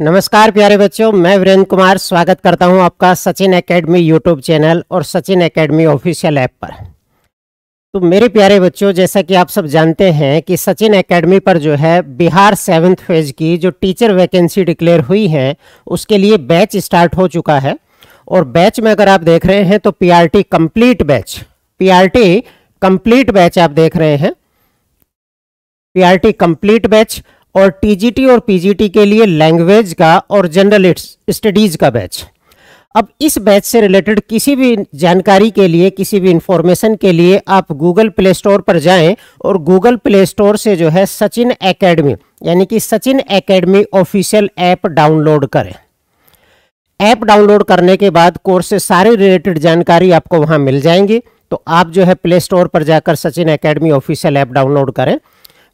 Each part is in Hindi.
नमस्कार प्यारे बच्चों मैं वीरेंद्र कुमार स्वागत करता हूं आपका सचिन एकेडमी यूट्यूब चैनल और सचिन एकेडमी ऑफिशियल ऐप पर तो मेरे प्यारे बच्चों जैसा कि आप सब जानते हैं कि सचिन एकेडमी पर जो है बिहार सेवन्थ फेज की जो टीचर वैकेंसी डिक्लेयर हुई है उसके लिए बैच स्टार्ट हो चुका है और बैच में अगर आप देख रहे हैं तो P complete batch P complete batch आप देख रहे हैं पी कंप्लीट बैच और टीजीटी और पीजीटी के लिए लैंग्वेज का और जनरल स्टडीज़ का बैच अब इस बैच से रिलेटेड किसी भी जानकारी के लिए किसी भी इंफॉर्मेशन के लिए आप गूगल प्ले स्टोर पर जाएं और गूगल प्ले स्टोर से जो है सचिन एकेडमी यानी कि Sachin academy official app download करें ऐप डाउनलोड करने के बाद कोर्स से सारे रिलेटेड जानकारी आपको वहां मिल जाएंगी तो आप जो है प्ले स्टोर पर जाकर Sachin academy official app download करें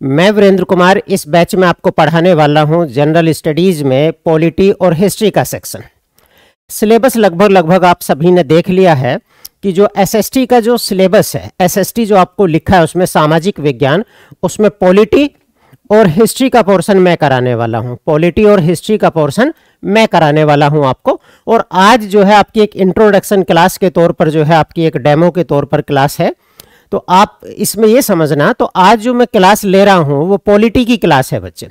मैं वीरेंद्र कुमार इस बैच में आपको पढ़ाने वाला हूं जनरल स्टडीज़ में पॉलिटी और हिस्ट्री का सेक्शन सिलेबस लगभग लगभग आप सभी ने देख लिया है कि जो एसएसटी का जो सिलेबस है एसएसटी जो आपको लिखा है उसमें सामाजिक विज्ञान उसमें पॉलिटी और हिस्ट्री का पोर्शन मैं कराने वाला हूँ पॉलिटी और हिस्ट्री का पोर्शन मैं कराने वाला हूँ आपको और आज जो है आपकी एक इंट्रोडक्शन क्लास के तौर पर जो है आपकी एक डेमो के तौर पर क्लास है तो आप इसमें ये समझना तो आज जो मैं क्लास ले रहा हूँ वो पॉलिटी की क्लास है बच्चे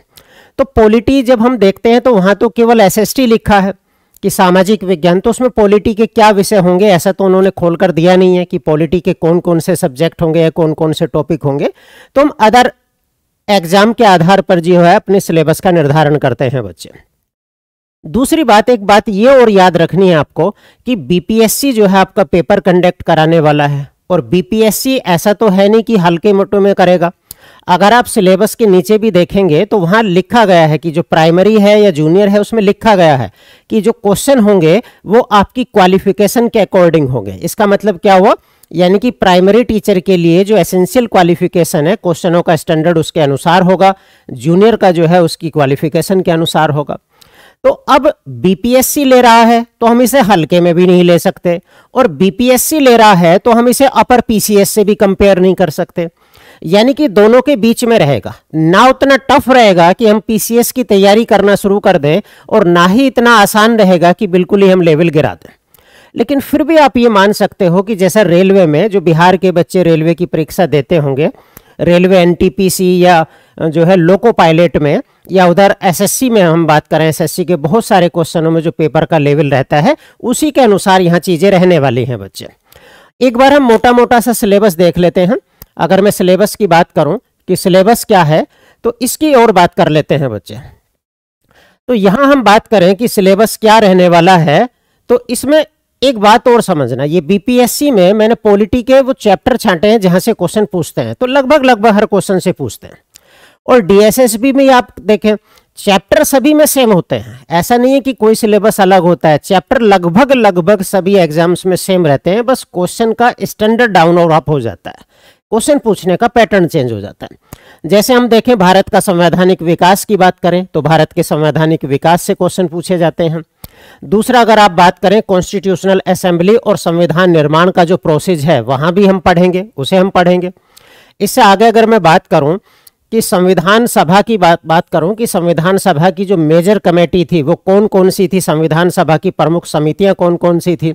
तो पॉलिटी जब हम देखते हैं तो वहाँ तो केवल एसएसटी लिखा है कि सामाजिक विज्ञान तो उसमें पॉलिटी के क्या विषय होंगे ऐसा तो उन्होंने खोल कर दिया नहीं है कि पॉलिटी के कौन कौन से सब्जेक्ट होंगे या कौन कौन से टॉपिक होंगे तो हम अदर एग्जाम के आधार पर जो है अपने सिलेबस का निर्धारण करते हैं बच्चे दूसरी बात एक बात ये और याद रखनी है आपको कि बीपीएससी जो है आपका पेपर कंडक्ट कराने वाला है और बीपीएससी ऐसा तो है नहीं कि हल्के मोटों में करेगा अगर आप सिलेबस के नीचे भी देखेंगे तो वहां लिखा गया है कि जो प्राइमरी है या जूनियर है उसमें लिखा गया है कि जो क्वेश्चन होंगे वो आपकी क्वालिफिकेशन के अकॉर्डिंग होंगे इसका मतलब क्या हुआ यानी कि प्राइमरी टीचर के लिए जो एसेंशियल क्वालिफिकेशन है क्वेश्चनों का स्टैंडर्ड उसके अनुसार होगा जूनियर का जो है उसकी क्वालिफिकेशन के अनुसार होगा तो अब बीपीएससी ले रहा है तो हम इसे हल्के में भी नहीं ले सकते और बीपीएससी ले रहा है तो हम इसे अपर पीसीएस से भी कंपेयर नहीं कर सकते यानी कि दोनों के बीच में रहेगा ना उतना टफ रहेगा कि हम पीसीएस की तैयारी करना शुरू कर दें और ना ही इतना आसान रहेगा कि बिल्कुल ही हम लेवल गिरा दें लेकिन फिर भी आप ये मान सकते हो कि जैसा रेलवे में जो बिहार के बच्चे रेलवे की परीक्षा देते होंगे रेलवे एनटीपीसी या जो है लोको पायलट में या उधर एसएससी में हम बात करें एसएससी के बहुत सारे क्वेश्चनों में जो पेपर का लेवल रहता है उसी के अनुसार यहाँ चीज़ें रहने वाली हैं बच्चे एक बार हम मोटा मोटा सा सिलेबस देख लेते हैं अगर मैं सिलेबस की बात करूँ कि सिलेबस क्या है तो इसकी और बात कर लेते हैं बच्चे तो यहाँ हम बात करें कि सिलेबस क्या रहने वाला है तो इसमें एक बात और समझना ये बीपीएससी में मैंने पॉलिटी के वो चैप्टर छांटे हैं जहां से क्वेश्चन पूछते हैं तो लगभग लगभग हर क्वेश्चन से पूछते हैं और डीएसएसबी में आप देखें चैप्टर सभी में सेम होते हैं ऐसा नहीं है कि कोई सिलेबस अलग होता है चैप्टर लगभग लगभग सभी एग्जाम्स में सेम रहते हैं बस क्वेश्चन का स्टैंडर्ड डाउन और अप हो जाता है क्वेश्चन पूछने का पैटर्न चेंज हो जाता है जैसे हम देखें भारत का संवैधानिक विकास की बात करें तो भारत के संवैधानिक विकास से क्वेश्चन पूछे जाते हैं दूसरा अगर आप बात करें कॉन्स्टिट्यूशनल असेंबली और संविधान निर्माण का जो प्रोसेस है वहां भी हम पढ़ेंगे उसे हम पढ़ेंगे इससे आगे अगर मैं बात करूं कि संविधान सभा की बात बात करूं कि संविधान सभा की जो मेजर कमेटी थी वो कौन कौन सी थी संविधान सभा की प्रमुख समितियां कौन कौन सी थी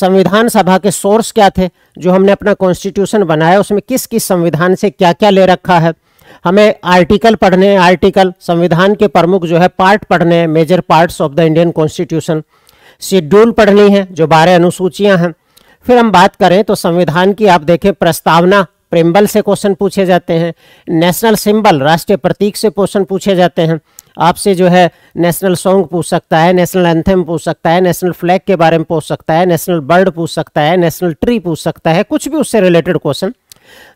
संविधान सभा के सोर्स क्या थे जो हमने अपना कॉन्स्टिट्यूशन बनाया उसमें किस किस संविधान से क्या क्या ले रखा है हमें आर्टिकल पढ़ने आर्टिकल संविधान के प्रमुख जो है पार्ट पढ़ने हैं major parts of the Indian constitution schedule पढ़नी है जो बारह अनुसूचियाँ हैं फिर हम बात करें तो संविधान की आप देखें प्रस्तावना प्रेम्बल से क्वेश्चन पूछे जाते हैं नेशनल सिंबल राष्ट्रीय प्रतीक से क्वेश्चन पूछे जाते हैं आपसे जो है नेशनल सॉन्ग पूछ सकता है नेशनल एंथम पूछ सकता है नेशनल फ्लैग के बारे में पूछ सकता है नेशनल बर्ड पूछ सकता है नेशनल ट्री पूछ सकता है कुछ भी उससे रिलेटेड क्वेश्चन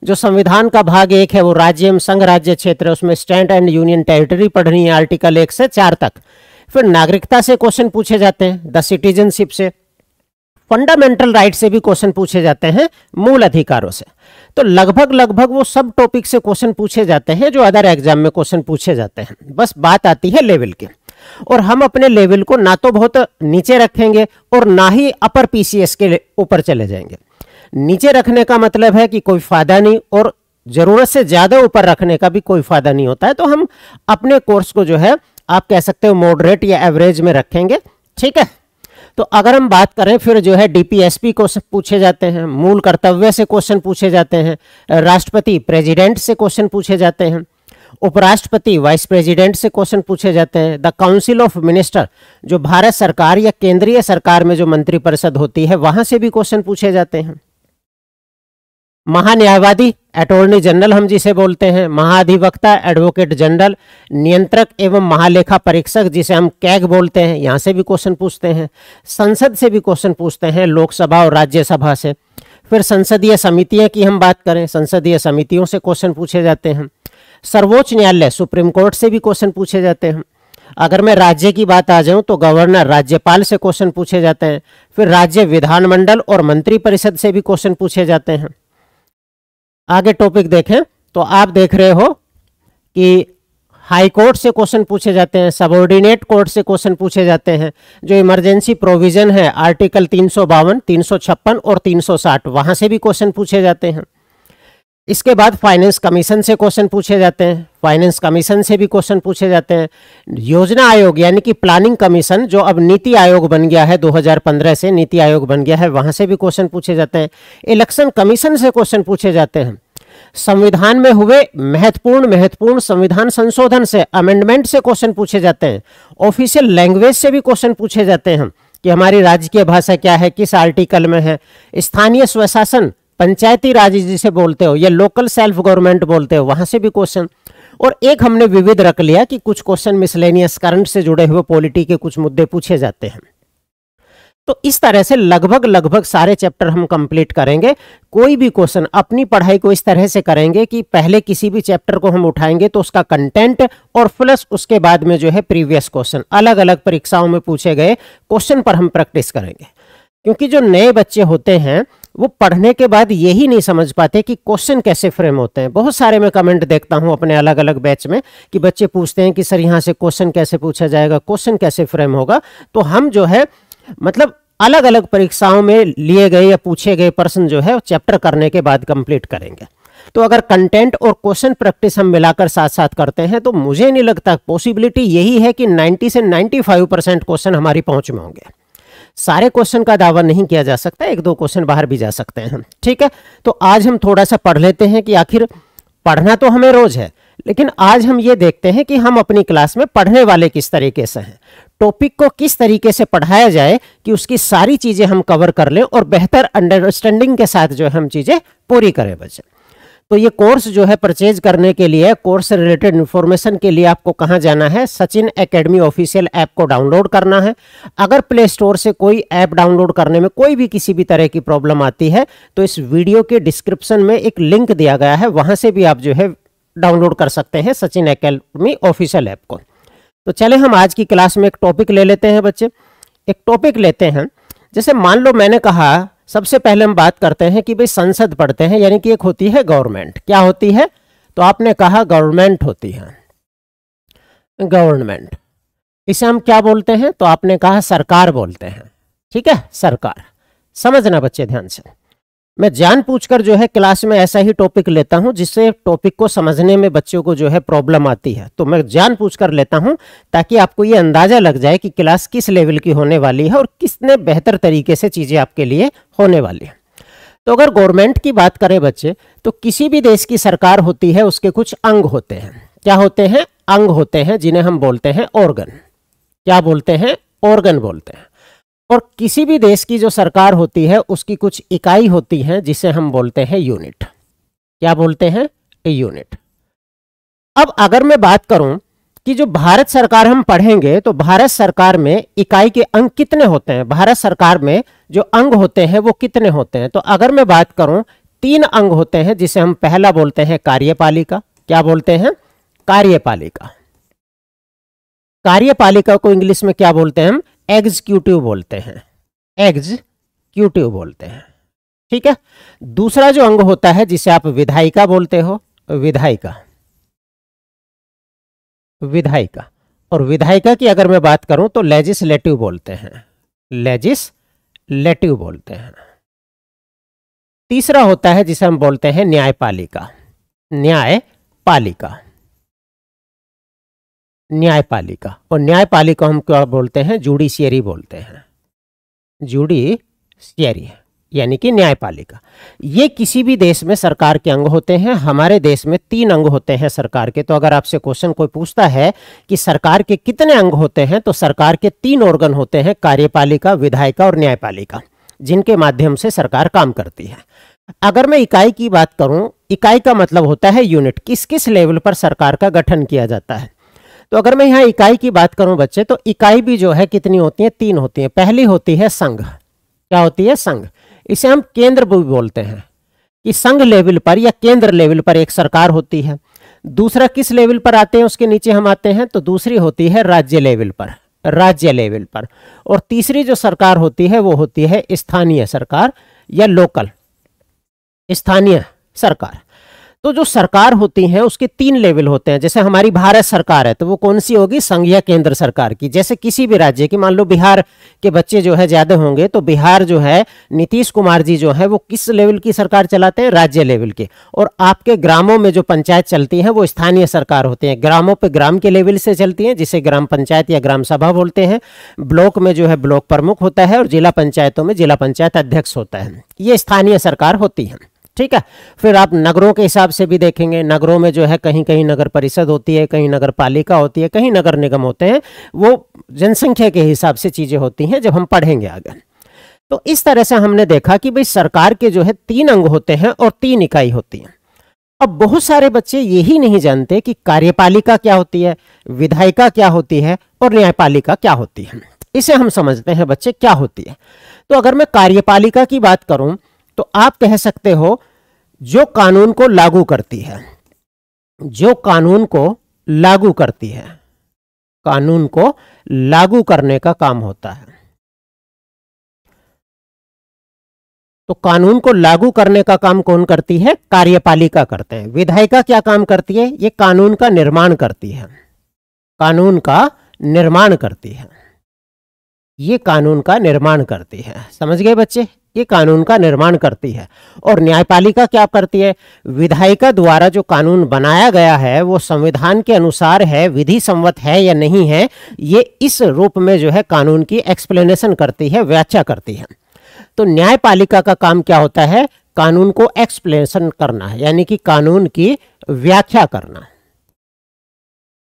जो संविधान का भाग एक है वो राज्य एवं संघ राज्य क्षेत्र है उसमें स्टैंड एंड यूनियन टेरिटरी पढ़नी है आर्टिकल एक से चार तक फिर नागरिकता से क्वेश्चन पूछे जाते हैं द सिटीजनशिप से फंडामेंटल राइट से भी क्वेश्चन पूछे जाते हैं मूल अधिकारों से तो लगभग लगभग वो सब टॉपिक से क्वेश्चन पूछे जाते हैं जो अदर एग्जाम में क्वेश्चन पूछे जाते हैं बस बात आती है लेवल की और हम अपने लेवल को ना तो बहुत नीचे रखेंगे और ना ही अपर पीसीएस के ऊपर चले जाएंगे नीचे रखने का मतलब है कि कोई फायदा नहीं और जरूरत से ज्यादा ऊपर रखने का भी कोई फायदा नहीं होता है तो हम अपने कोर्स को जो है आप कह सकते हो मॉडरेट या एवरेज में रखेंगे ठीक है तो अगर हम बात करें फिर जो है डीपीएसपी क्वेश्चन पूछे जाते हैं मूल कर्तव्य से क्वेश्चन पूछे जाते हैं राष्ट्रपति प्रेसिडेंट से क्वेश्चन पूछे जाते हैं उपराष्ट्रपति वाइस प्रेसिडेंट से क्वेश्चन पूछे जाते हैं द काउंसिल ऑफ मिनिस्टर जो भारत सरकार या केंद्रीय सरकार में जो मंत्रिपरिषद होती है वहां से भी क्वेश्चन पूछे जाते हैं महान्यायवादी अटोर्नी जनरल हम जिसे बोलते हैं महाधिवक्ता एडवोकेट जनरल नियंत्रक एवं महालेखा परीक्षक जिसे हम कैग बोलते हैं यहाँ से भी क्वेश्चन पूछते हैं संसद से भी क्वेश्चन पूछते हैं लोकसभा और राज्यसभा से फिर संसदीय समितियाँ की हम बात करें संसदीय समितियों से क्वेश्चन पूछे जाते हैं सर्वोच्च न्यायालय सुप्रीम कोर्ट से भी क्वेश्चन पूछे जाते हैं अगर मैं राज्य की बात आ जाऊं तो गवर्नर राज्यपाल से क्वेश्चन पूछे जाते हैं फिर राज्य विधानमंडल और मंत्रिपरिषद से भी क्वेश्चन पूछे जाते हैं आगे टॉपिक देखें तो आप देख रहे हो कि हाई कोर्ट से क्वेश्चन पूछे जाते हैं सबॉर्डिनेट कोर्ट से क्वेश्चन पूछे जाते हैं जो इमरजेंसी प्रोविजन है आर्टिकल तीन सौ बावन तीन सौ छप्पन और तीन सौ साठ से भी क्वेश्चन पूछे जाते हैं इसके बाद फाइनेंस कमीशन से क्वेश्चन पूछे जाते हैं फाइनेंस कमीशन से भी क्वेश्चन पूछे जाते हैं योजना आयोग यानी कि प्लानिंग कमीशन जो अब नीति आयोग बन गया है 2015 से नीति आयोग बन गया है वहां से भी क्वेश्चन पूछे जाते हैं इलेक्शन कमीशन से क्वेश्चन पूछे जाते हैं संविधान में हुए महत्वपूर्ण महत्वपूर्ण संविधान संशोधन से अमेंडमेंट से क्वेश्चन पूछे जाते हैं ऑफिशियल लैंग्वेज से भी क्वेश्चन पूछे जाते हैं कि हमारी राज्य की भाषा क्या है किस आर्टिकल में है स्थानीय स्वशासन पंचायती राज जिसे बोलते हो या लोकल सेल्फ गवर्नमेंट बोलते हो वहां से भी क्वेश्चन और एक हमने विविध रख लिया कि कुछ क्वेश्चन मिसलेनियस करंट से जुड़े हुए पॉलिटी के कुछ मुद्दे पूछे जाते हैं तो इस तरह से लगभग लगभग सारे चैप्टर हम कंप्लीट करेंगे कोई भी क्वेश्चन अपनी पढ़ाई को इस तरह से करेंगे कि पहले किसी भी चैप्टर को हम उठाएंगे तो उसका कंटेंट और प्लस उसके बाद में जो है प्रीवियस क्वेश्चन अलग अलग परीक्षाओं में पूछे गए क्वेश्चन पर हम प्रैक्टिस करेंगे क्योंकि जो नए बच्चे होते हैं वो पढ़ने के बाद यही नहीं समझ पाते कि क्वेश्चन कैसे फ्रेम होते हैं बहुत सारे मैं कमेंट देखता हूं अपने अलग अलग बैच में कि बच्चे पूछते हैं कि सर यहाँ से क्वेश्चन कैसे पूछा जाएगा क्वेश्चन कैसे फ्रेम होगा तो हम जो है मतलब अलग अलग परीक्षाओं में लिए गए या पूछे गए प्रश्न जो है चैप्टर करने के बाद कंप्लीट करेंगे तो अगर कंटेंट और क्वेश्चन प्रैक्टिस हम मिलाकर साथ साथ करते हैं तो मुझे नहीं लगता पॉसिबिलिटी यही है कि 90 से 95 परसेंट क्वेश्चन हमारी पहुंच में होंगे सारे क्वेश्चन का दावा नहीं किया जा सकता एक दो क्वेश्चन बाहर भी जा सकते हैं ठीक है तो आज हम थोड़ा सा पढ़ लेते हैं कि आखिर पढ़ना तो हमें रोज है लेकिन आज हम ये देखते हैं कि हम अपनी क्लास में पढ़ने वाले किस तरीके से हैं टॉपिक को किस तरीके से पढ़ाया जाए कि उसकी सारी चीज़ें हम कवर कर लें और बेहतर अंडरस्टैंडिंग के साथ जो है हम चीज़ें पूरी करें बच्चे तो ये कोर्स जो है परचेज करने के लिए कोर्स रिलेटेड इन्फॉर्मेशन के लिए आपको कहाँ जाना है सचिन एकेडमी ऑफिशियल ऐप को डाउनलोड करना है अगर प्ले स्टोर से कोई ऐप डाउनलोड करने में कोई भी किसी भी तरह की प्रॉब्लम आती है तो इस वीडियो के डिस्क्रिप्शन में एक लिंक दिया गया है वहाँ से भी आप जो है डाउनलोड कर सकते हैं सचिन अकेडमी ऑफिशियल ऐप को तो चले हम आज की क्लास में एक टॉपिक ले लेते हैं बच्चे एक टॉपिक लेते हैं जैसे मान लो मैंने कहा सबसे पहले हम बात करते हैं कि भाई संसद पढ़ते हैं यानी कि एक होती है गवर्नमेंट क्या होती है तो आपने कहा गवर्नमेंट होती है गवर्नमेंट इसे हम क्या बोलते हैं तो आपने कहा सरकार बोलते हैं ठीक है सरकार समझना बच्चे ध्यान से मैं जानबूझकर जो है क्लास में ऐसा ही टॉपिक लेता हूं जिससे टॉपिक को समझने में बच्चों को जो है प्रॉब्लम आती है तो मैं जानबूझकर लेता हूं ताकि आपको ये अंदाज़ा लग जाए कि क्लास किस लेवल की होने वाली है और किसने बेहतर तरीके से चीज़ें आपके लिए होने वाली हैं तो अगर गवर्नमेंट की बात करें बच्चे तो किसी भी देश की सरकार होती है उसके कुछ अंग होते हैं क्या होते हैं अंग होते हैं जिन्हें हम बोलते हैं ऑर्गन क्या बोलते हैं ऑर्गन बोलते हैं और किसी भी देश की जो सरकार होती है उसकी कुछ इकाई होती है जिसे हम बोलते हैं यूनिट क्या बोलते हैं यूनिट अब अगर मैं बात करूं कि जो भारत सरकार हम पढ़ेंगे तो भारत सरकार में इकाई के अंग कितने होते हैं भारत सरकार में जो अंग होते हैं वो कितने होते हैं तो अगर मैं बात करूं तीन अंग होते हैं जिसे हम पहला बोलते हैं कार्यपालिका क्या बोलते हैं कार्यपालिका कार्यपालिका को इंग्लिश में क्या बोलते हैं हम एग्जीक्यूटिव बोलते हैं एग्जीक्यूटिव बोलते हैं ठीक है दूसरा जो अंग होता है जिसे आप विधायिका बोलते हो विधायिका विधायिका और विधायिका की अगर मैं बात करूं तो लेजिस्लेटिव बोलते हैं लेजिस्लेटिव बोलते हैं तीसरा होता है जिसे हम बोलते हैं न्यायपालिका न्यायपालिका न्यायपालिका और न्यायपालिका हम क्या बोलते हैं जुडिशियरी बोलते हैं जुडिशियरी यानी कि न्यायपालिका ये किसी भी देश में सरकार के अंग होते हैं हमारे देश में तीन अंग होते हैं सरकार के तो अगर आपसे क्वेश्चन कोई पूछता है कि सरकार के कितने अंग होते हैं तो सरकार के तीन ऑर्गन होते हैं कार्यपालिका विधायिका और न्यायपालिका जिनके माध्यम से सरकार काम करती है अगर मैं इकाई की बात करूं इकाई का मतलब होता है यूनिट किस किस लेवल पर सरकार का गठन किया जाता है तो अगर मैं यहां इकाई की बात करूं बच्चे तो इकाई भी जो है कितनी होती है तीन होती है पहली होती है संघ क्या होती है संघ इसे हम केंद्र भी बोलते हैं कि संघ लेवल पर या केंद्र लेवल पर एक सरकार होती है दूसरा किस लेवल पर आते हैं उसके नीचे हम आते हैं तो दूसरी होती है राज्य लेवल पर राज्य लेवल पर और तीसरी जो सरकार होती है वो होती है स्थानीय सरकार या लोकल स्थानीय सरकार तो जो सरकार होती है उसके तीन लेवल होते हैं जैसे हमारी भारत सरकार है तो वो कौन सी होगी संघीय केंद्र सरकार की जैसे किसी भी राज्य की मान लो बिहार के बच्चे जो है ज्यादा होंगे तो बिहार जो है नीतीश कुमार जी जो है वो किस लेवल की सरकार चलाते हैं राज्य लेवल की और आपके ग्रामों में जो पंचायत चलती है वो स्थानीय सरकार होती है ग्रामों पर ग्राम के लेवल से चलती है जिसे ग्राम पंचायत या ग्राम सभा बोलते हैं ब्लॉक में जो है ब्लॉक प्रमुख होता है और जिला पंचायतों में जिला पंचायत अध्यक्ष होता है ये स्थानीय सरकार होती है ठीक है फिर आप नगरों के हिसाब से भी देखेंगे नगरों में जो है कहीं कहीं नगर परिषद होती है कहीं नगर पालिका होती है कहीं नगर निगम होते हैं वो जनसंख्या के हिसाब से चीज़ें होती हैं जब हम पढ़ेंगे आगे तो इस तरह से हमने देखा कि भाई सरकार के जो है तीन अंग होते हैं और तीन इकाई होती है अब बहुत सारे बच्चे यही नहीं जानते कि कार्यपालिका क्या होती है विधायिका क्या होती है और न्यायपालिका क्या होती है इसे हम समझते हैं बच्चे क्या होती है तो अगर मैं कार्यपालिका की बात करूं तो आप कह सकते हो जो कानून को लागू करती है जो कानून को लागू करती है कानून को लागू करने का काम होता है तो कानून को लागू करने का काम कौन करती है कार्यपालिका करते हैं विधायिका क्या काम करती है ये कानून का निर्माण करती है कानून का निर्माण करती है ये कानून का निर्माण करती है समझ गए बच्चे ये कानून का निर्माण करती है और न्यायपालिका क्या करती है विधायिका द्वारा जो कानून बनाया गया है वो संविधान के अनुसार है विधि संवत है या नहीं है ये इस रूप में जो है कानून की एक्सप्लेनेशन करती है व्याख्या करती है तो न्यायपालिका का काम क्या होता है कानून को एक्सप्लेनेशन करना है यानी कि कानून की व्याख्या करना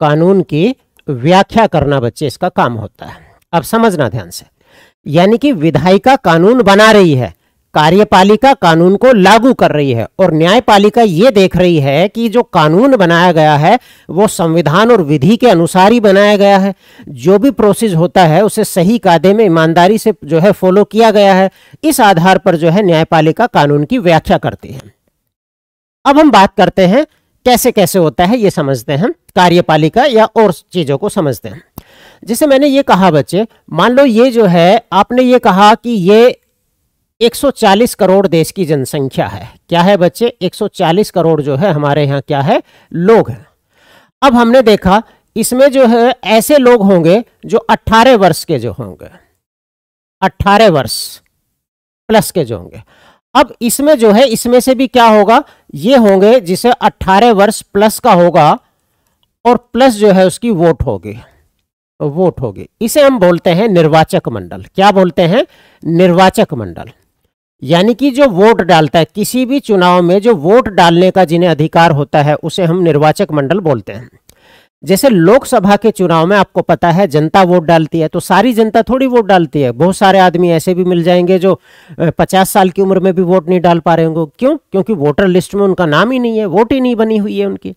कानून की व्याख्या करना बच्चे इसका काम होता है अब समझना ध्यान से यानी कि विधायिका कानून बना रही है कार्यपालिका कानून को लागू कर रही है और न्यायपालिका ये देख रही है कि जो कानून बनाया गया है वो संविधान और विधि के अनुसार ही बनाया गया है जो भी प्रोसेस होता है उसे सही कायदे में ईमानदारी से जो है फॉलो किया गया है इस आधार पर जो है न्यायपालिका कानून की व्याख्या करती है अब हम बात करते हैं कैसे कैसे होता है ये समझते हैं कार्यपालिका या और चीज़ों को समझते हैं जैसे मैंने ये कहा बच्चे मान लो ये जो है आपने ये कहा कि ये 140 करोड़ देश की जनसंख्या है क्या है बच्चे 140 करोड़ जो है हमारे यहाँ क्या है लोग हैं अब हमने देखा इसमें जो है ऐसे लोग होंगे जो 18 वर्ष के जो होंगे 18 वर्ष प्लस के जो होंगे अब इसमें जो है इसमें से भी क्या होगा ये होंगे जिसे 18 वर्ष प्लस का होगा और प्लस जो है उसकी वोट होगी वोट होगी इसे हम बोलते हैं निर्वाचक मंडल क्या बोलते हैं निर्वाचक मंडल यानी कि जो वोट डालता है किसी भी चुनाव में जो वोट डालने का जिन्हें अधिकार होता है उसे हम निर्वाचक मंडल बोलते हैं जैसे लोकसभा के चुनाव में आपको पता है जनता वोट डालती है तो सारी जनता थोड़ी वोट डालती है बहुत सारे आदमी ऐसे भी मिल जाएंगे जो 50 साल की उम्र में भी वोट नहीं डाल पा रहे होंगे क्यों क्योंकि वोटर लिस्ट में उनका नाम ही नहीं है वोट ही नहीं बनी हुई है उनकी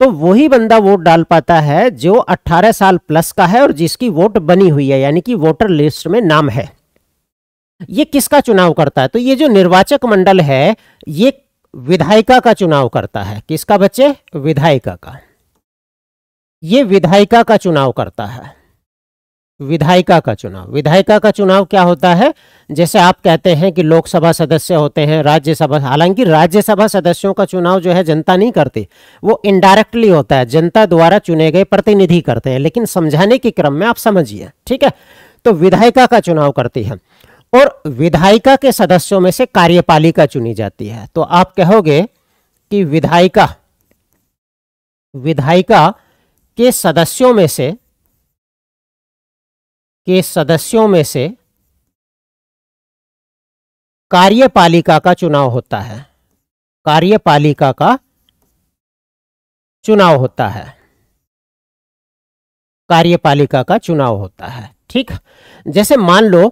तो वही बंदा वोट डाल पाता है जो 18 साल प्लस का है और जिसकी वोट बनी हुई है यानी कि वोटर लिस्ट में नाम है ये किसका चुनाव करता है तो ये जो निर्वाचक मंडल है ये विधायिका का चुनाव करता है किसका बच्चे विधायिका का ये विधायिका का चुनाव करता है विधायिका का चुनाव विधायिका का चुनाव क्या होता है जैसे आप कहते हैं कि लोकसभा सदस्य होते हैं राज्यसभा हालांकि राज्यसभा सदस्यों का चुनाव जो है जनता नहीं करती वो इनडायरेक्टली होता है जनता द्वारा चुने गए प्रतिनिधि करते हैं लेकिन समझाने के क्रम में आप समझिए ठीक है तो विधायिका का चुनाव करती है और विधायिका के सदस्यों में से कार्यपालिका चुनी जाती है तो आप कहोगे कि विधायिका विधायिका के सदस्यों में से के सदस्यों में से कार्यपालिका का चुनाव होता है कार्यपालिका का चुनाव होता है कार्यपालिका का चुनाव होता है ठीक जैसे मान लो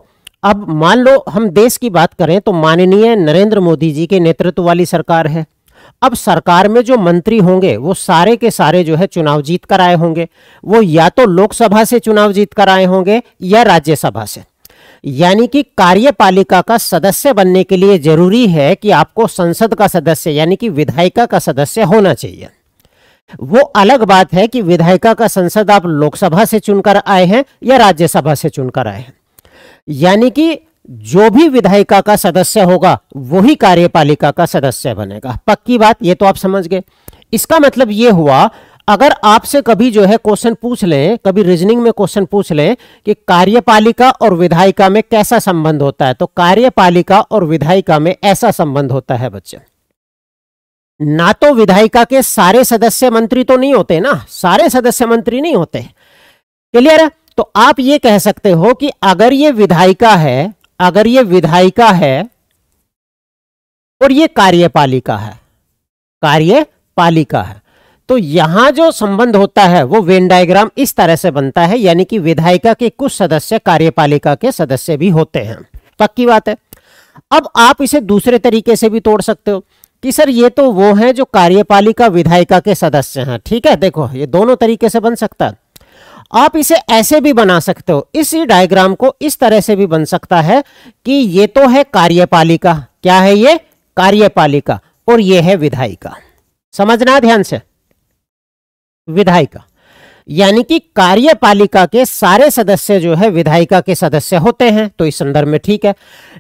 अब मान लो हम देश की बात करें तो माननीय नरेंद्र मोदी जी के नेतृत्व वाली सरकार है अब सरकार में जो मंत्री होंगे वो सारे के सारे जो है चुनाव जीत कर आए होंगे वो या तो लोकसभा से चुनाव जीत कर आए होंगे या राज्यसभा से यानी कि कार्यपालिका का सदस्य बनने के लिए जरूरी है कि आपको संसद का सदस्य यानी कि विधायिका का सदस्य होना चाहिए वो अलग बात है कि विधायिका का संसद आप लोकसभा से चुनकर आए हैं या राज्यसभा से चुनकर आए हैं यानी कि जो भी विधायिका का सदस्य होगा वही कार्यपालिका का सदस्य बनेगा पक्की बात ये तो आप समझ गए इसका मतलब ये हुआ अगर आपसे कभी जो है क्वेश्चन पूछ लें कभी रीजनिंग में क्वेश्चन पूछ लें कि कार्यपालिका और विधायिका में कैसा संबंध होता है तो कार्यपालिका और विधायिका में ऐसा संबंध होता है बच्चे ना तो विधायिका के सारे सदस्य मंत्री तो नहीं होते ना सारे सदस्य मंत्री नहीं होते क्लियर है तो आप ये कह सकते हो कि अगर ये विधायिका है अगर ये विधायिका है और ये कार्यपालिका है कार्यपालिका है तो यहां जो संबंध होता है वो वेन डायग्राम इस तरह से बनता है यानी कि विधायिका के कुछ सदस्य कार्यपालिका के सदस्य भी होते हैं पक्की बात है अब आप इसे दूसरे तरीके से भी तोड़ सकते हो कि सर ये तो वो है जो कार्यपालिका विधायिका के सदस्य हैं ठीक है देखो ये दोनों तरीके से बन सकता है आप इसे ऐसे भी बना सकते हो इसी डायग्राम को इस तरह से भी बन सकता है कि ये तो है कार्यपालिका क्या है ये कार्यपालिका और ये है विधायिका समझना ध्यान से विधायिका यानी कि कार्यपालिका के सारे सदस्य जो है विधायिका के सदस्य होते हैं तो इस संदर्भ में ठीक है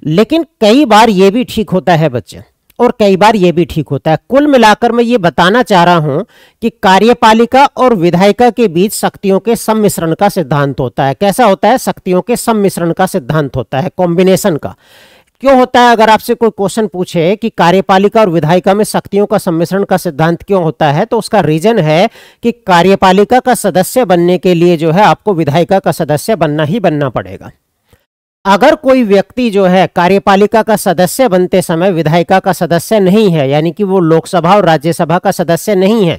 लेकिन कई बार यह भी ठीक होता है बच्चे और कई बार ये भी ठीक होता है कुल मिलाकर मैं ये बताना चाह रहा हूं कि कार्यपालिका और विधायिका के बीच शक्तियों के सम्मिश्रण का सिद्धांत होता है कैसा होता है शक्तियों के सम्मिश्रण का सिद्धांत होता है कॉम्बिनेशन का क्यों होता है अगर आपसे कोई क्वेश्चन पूछे कि कार्यपालिका और विधायिका में शक्तियों का सम्मिश्रण का सिद्धांत क्यों होता है तो उसका रीजन है कि कार्यपालिका का सदस्य बनने के लिए जो है आपको विधायिका का सदस्य बनना ही बनना पड़ेगा अगर कोई व्यक्ति जो है कार्यपालिका का सदस्य बनते समय विधायिका का सदस्य नहीं है यानी कि वो लोकसभा और राज्यसभा का सदस्य नहीं है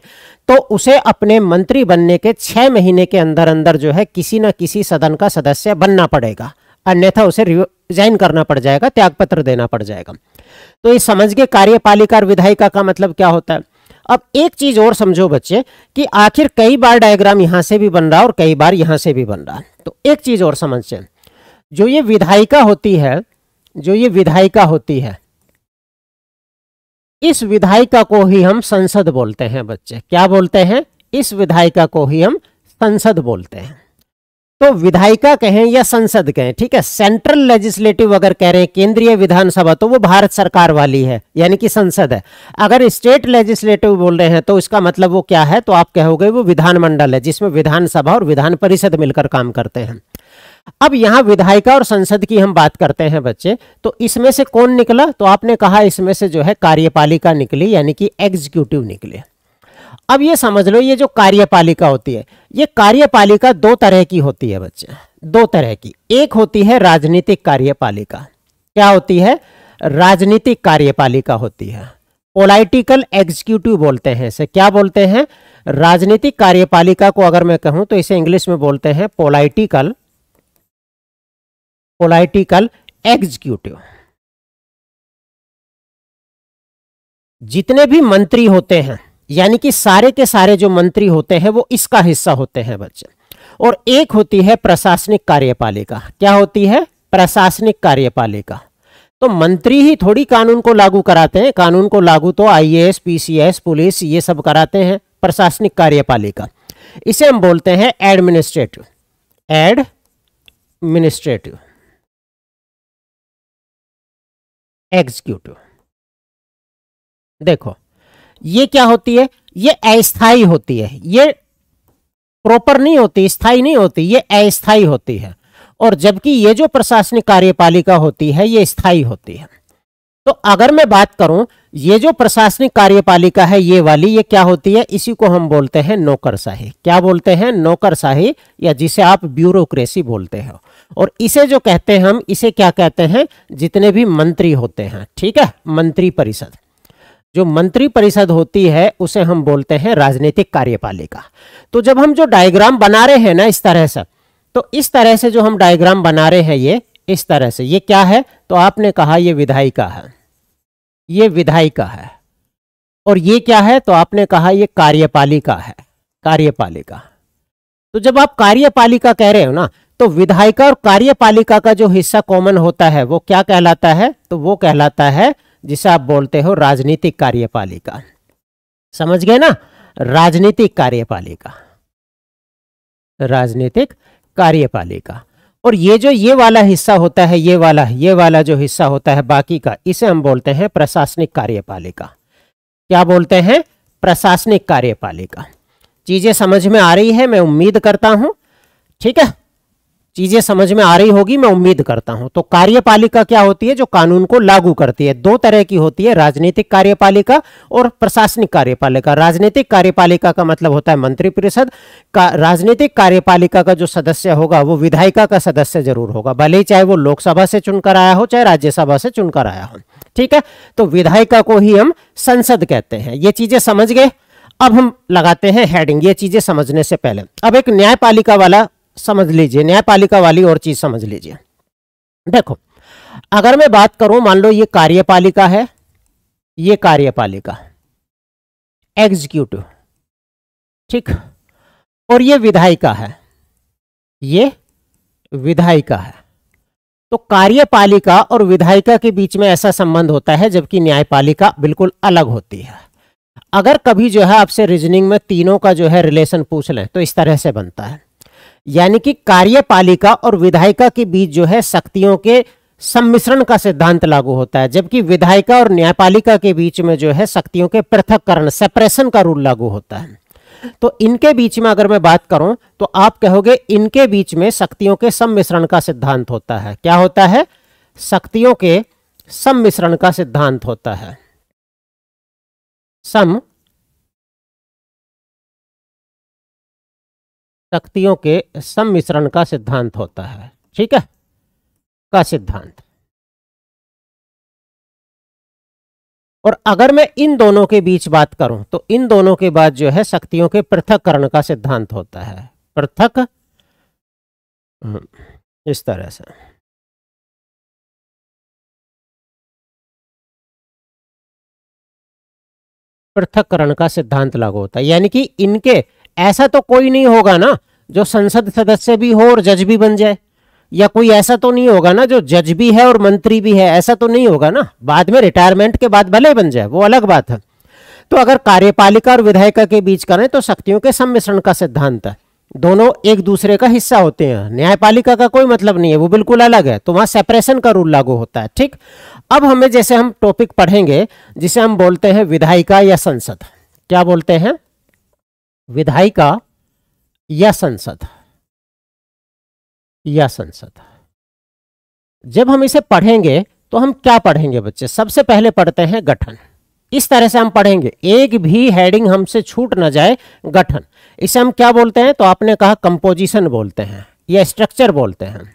तो उसे अपने मंत्री बनने के छह महीने के अंदर अंदर जो है किसी न किसी सदन का सदस्य बनना पड़ेगा अन्यथा उसे रिजाइन करना पड़ जाएगा त्यागपत्र देना पड़ जाएगा तो ये समझ के कार्यपालिका और विधायिका का मतलब क्या होता है अब एक चीज और समझो बच्चे कि आखिर कई बार डायग्राम यहां से भी बन रहा है और कई बार यहां से भी बन रहा है तो एक चीज और समझते हैं जो ये विधायिका होती है जो ये विधायिका होती है इस विधायिका को ही हम संसद बोलते हैं बच्चे क्या बोलते हैं इस विधायिका को ही हम संसद बोलते हैं तो विधायिका कहें या संसद कहें ठीक है सेंट्रल लेजिस्लेटिव अगर कह रहे हैं केंद्रीय विधानसभा तो वो भारत सरकार वाली है यानी कि संसद है अगर स्टेट लेजिस्लेटिव बोल रहे हैं तो इसका मतलब वो क्या है तो आप कहोगे वो विधानमंडल है जिसमें विधानसभा और विधान परिषद मिलकर काम करते हैं अब यहां विधायिका और संसद की हम बात करते हैं बच्चे तो इसमें से कौन निकला तो आपने कहा इसमें से जो है कार्यपालिका निकली यानी कि एग्जीक्यूटिव निकले अब ये समझ लो ये जो कार्यपालिका होती है ये कार्यपालिका दो तरह की होती है बच्चे दो तरह की एक होती है राजनीतिक कार्यपालिका क्या होती है राजनीतिक कार्यपालिका होती है पोलाइटिकल एग्जीक्यूटिव बोलते हैं इसे क्या बोलते हैं राजनीतिक कार्यपालिका को अगर मैं कहूं तो इसे इंग्लिश में बोलते हैं पोलाइटिकल पोलाइटिकल एग्जीक्यूटिव जितने भी मंत्री होते हैं यानी कि सारे के सारे जो मंत्री होते हैं वो इसका हिस्सा होते हैं बच्चे और एक होती है प्रशासनिक कार्यपालिका क्या होती है प्रशासनिक कार्यपालिका तो मंत्री ही थोड़ी कानून को लागू कराते हैं कानून को लागू तो आईएएस पीसीएस पुलिस ये सब कराते हैं प्रशासनिक कार्यपालिका इसे हम बोलते हैं एडमिनिस्ट्रेटिव एडमिनिस्ट्रेटिव एग्जीक्यूटिव देखो ये क्या होती है ये अस्थाई होती है ये प्रॉपर नहीं होती स्थाई नहीं होती ये अस्थाई होती है और जबकि ये जो प्रशासनिक कार्यपालिका होती है ये स्थाई होती है तो अगर मैं बात करूं ये जो प्रशासनिक कार्यपालिका है ये वाली ये क्या होती है इसी को हम बोलते हैं नौकरशाही क्या बोलते हैं नौकरशाही या जिसे आप ब्यूरोक्रेसी बोलते हो और इसे जो कहते हैं हम इसे क्या कहते हैं जितने भी मंत्री होते हैं ठीक है मंत्री परिषद जो मंत्री परिषद होती है उसे हम बोलते हैं राजनीतिक कार्यपालिका तो जब हम जो डायग्राम बना रहे हैं ना इस तरह से तो इस तरह से जो हम डायग्राम बना रहे हैं ये इस तरह से ये क्या है तो आपने कहा ये विधायिका है ये विधायिका है और ये क्या है तो आपने कहा ये कार्यपालिका है कार्यपालिका तो जब आप कार्यपालिका कह रहे हो ना तो विधायिका और कार्यपालिका का जो हिस्सा कॉमन होता है वो क्या कहलाता है तो वो कहलाता है जिसे आप बोलते हो राजनीतिक कार्यपालिका समझ गए ना राजनीतिक कार्यपालिका राजनीतिक कार्यपालिका और ये जो ये वाला हिस्सा होता है ये वाला ये वाला जो हिस्सा होता है बाकी का इसे हम बोलते हैं प्रशासनिक कार्यपालिका क्या बोलते हैं प्रशासनिक कार्यपालिका चीजें समझ में आ रही है मैं उम्मीद करता हूं ठीक है चीजें समझ में आ रही होगी मैं उम्मीद करता हूं तो कार्यपालिका क्या होती है जो कानून को लागू करती है दो तरह की होती है राजनीतिक कार्यपालिका और प्रशासनिक कार्यपालिका राजनीतिक कार्यपालिका का मतलब होता है मंत्री परिषद का राजनीतिक कार्यपालिका का जो सदस्य होगा वो विधायिका का सदस्य जरूर होगा भले ही चाहे वो लोकसभा से चुनकर आया हो चाहे राज्यसभा से चुनकर आया हो ठीक है तो विधायिका को ही हम संसद कहते हैं ये चीजें समझ गए अब हम लगाते हैं हेडिंग ये चीजें समझने से पहले अब एक न्यायपालिका वाला समझ लीजिए न्यायपालिका वाली और चीज़ समझ लीजिए देखो अगर मैं बात करूं मान लो ये कार्यपालिका है ये कार्यपालिका एग्जीक्यूटिव ठीक और ये विधायिका है ये विधायिका है तो कार्यपालिका और विधायिका के बीच में ऐसा संबंध होता है जबकि न्यायपालिका बिल्कुल अलग होती है अगर कभी जो है आपसे रीजनिंग में तीनों का जो है रिलेशन पूछ लें तो इस तरह से बनता है यानी कि कार्यपालिका और विधायिका के बीच जो है शक्तियों के सम्मिश्रण का सिद्धांत लागू होता है जबकि विधायिका और न्यायपालिका के बीच में जो है शक्तियों के पृथककरण सेपरेशन का रूल लागू होता है तो इनके बीच में अगर मैं बात करूं तो आप कहोगे इनके बीच में शक्तियों के सम्मिश्रण का सिद्धांत होता है क्या होता है शक्तियों के सम्मिश्रण का सिद्धांत होता है सम शक्तियों के सम्मिश्रण का सिद्धांत होता है ठीक है का सिद्धांत और अगर मैं इन दोनों के बीच बात करूं तो इन दोनों के बाद जो है शक्तियों के पृथककरण का सिद्धांत होता है पृथक हम्म, इस तरह से पृथककरण का सिद्धांत लागू होता है यानी कि इनके ऐसा तो कोई नहीं होगा ना जो संसद सदस्य भी हो और जज भी बन जाए या कोई ऐसा तो नहीं होगा ना जो जज भी है और मंत्री भी है ऐसा तो नहीं होगा ना बाद में रिटायरमेंट के बाद भले बन जाए वो अलग बात है तो अगर कार्यपालिका और विधायिका के बीच करें तो शक्तियों के सम्मिश्रण का सिद्धांत है दोनों एक दूसरे का हिस्सा होते हैं न्यायपालिका का कोई मतलब नहीं है वो बिल्कुल अलग है तो वहां सेपरेशन का रूल लागू होता है ठीक अब हमें जैसे हम टॉपिक पढ़ेंगे जिसे हम बोलते हैं विधायिका या संसद क्या बोलते हैं विधायिका या संसद या संसद जब हम इसे पढ़ेंगे तो हम क्या पढ़ेंगे बच्चे सबसे पहले पढ़ते हैं गठन इस तरह से हम पढ़ेंगे एक भी हेडिंग हमसे छूट ना जाए गठन इसे हम क्या बोलते हैं तो आपने कहा कंपोजिशन बोलते हैं या स्ट्रक्चर बोलते हैं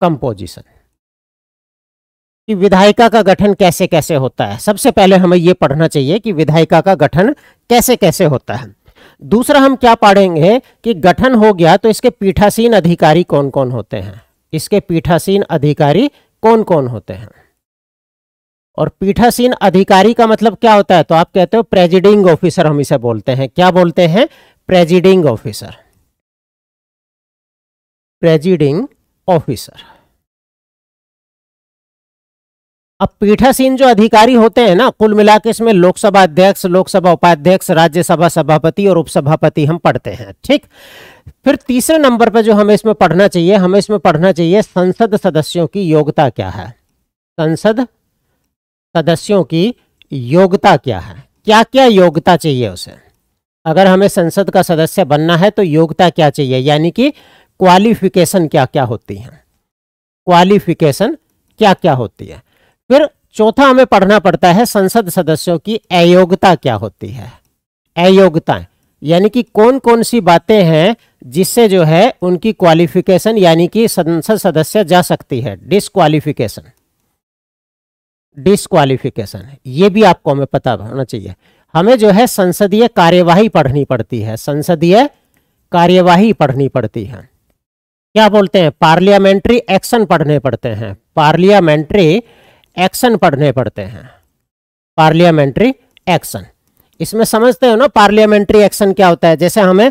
कंपोजिशन कि विधायिका का गठन कैसे कैसे होता है सबसे पहले हमें ये पढ़ना चाहिए कि विधायिका का गठन कैसे कैसे होता है दूसरा हम क्या पढ़ेंगे कि गठन हो गया तो इसके पीठासीन अधिकारी कौन कौन होते हैं इसके पीठासीन अधिकारी कौन कौन होते हैं और पीठासीन अधिकारी का मतलब क्या होता है तो आप कहते हो प्रेजिडिंग ऑफिसर हम इसे बोलते हैं क्या बोलते हैं प्रेजिडिंग ऑफिसर प्रेजिडिंग ऑफिसर अब पीठासीन जो अधिकारी होते हैं ना कुल मिला के इसमें लोकसभा अध्यक्ष लोकसभा उपाध्यक्ष राज्यसभा सभापति और उपसभापति हम पढ़ते हैं ठीक फिर तीसरे नंबर पर जो हमें इसमें पढ़ना चाहिए हमें इसमें पढ़ना चाहिए संसद सदस्यों की योग्यता क्या है संसद सदस्यों की योग्यता क्या है क्या क्या योग्यता चाहिए उसे अगर हमें संसद का सदस्य बनना है तो योग्यता क्या चाहिए यानी कि क्वालिफिकेशन क्या क्या होती है क्वालिफिकेशन क्या क्या होती है फिर चौथा हमें पढ़ना पड़ता है संसद सदस्यों की अयोग्यता क्या होती है अयोग्यता यानी कि कौन कौन सी बातें हैं जिससे जो है उनकी क्वालिफिकेशन यानी कि संसद सदस्य जा सकती है डिसक्वालिफिकेशन डिसक्वालिफिकेशन ये भी आपको हमें पता होना चाहिए हमें जो है संसदीय कार्यवाही पढ़नी पड़ती है संसदीय कार्यवाही पढ़नी पड़ती है क्या बोलते हैं पार्लियामेंट्री एक्शन पढ़ने पड़ते हैं पार्लियामेंट्री एक्शन पढ़ने पड़ते हैं पार्लियामेंट्री एक्शन इसमें समझते हो ना पार्लियामेंट्री एक्शन क्या होता है जैसे हमें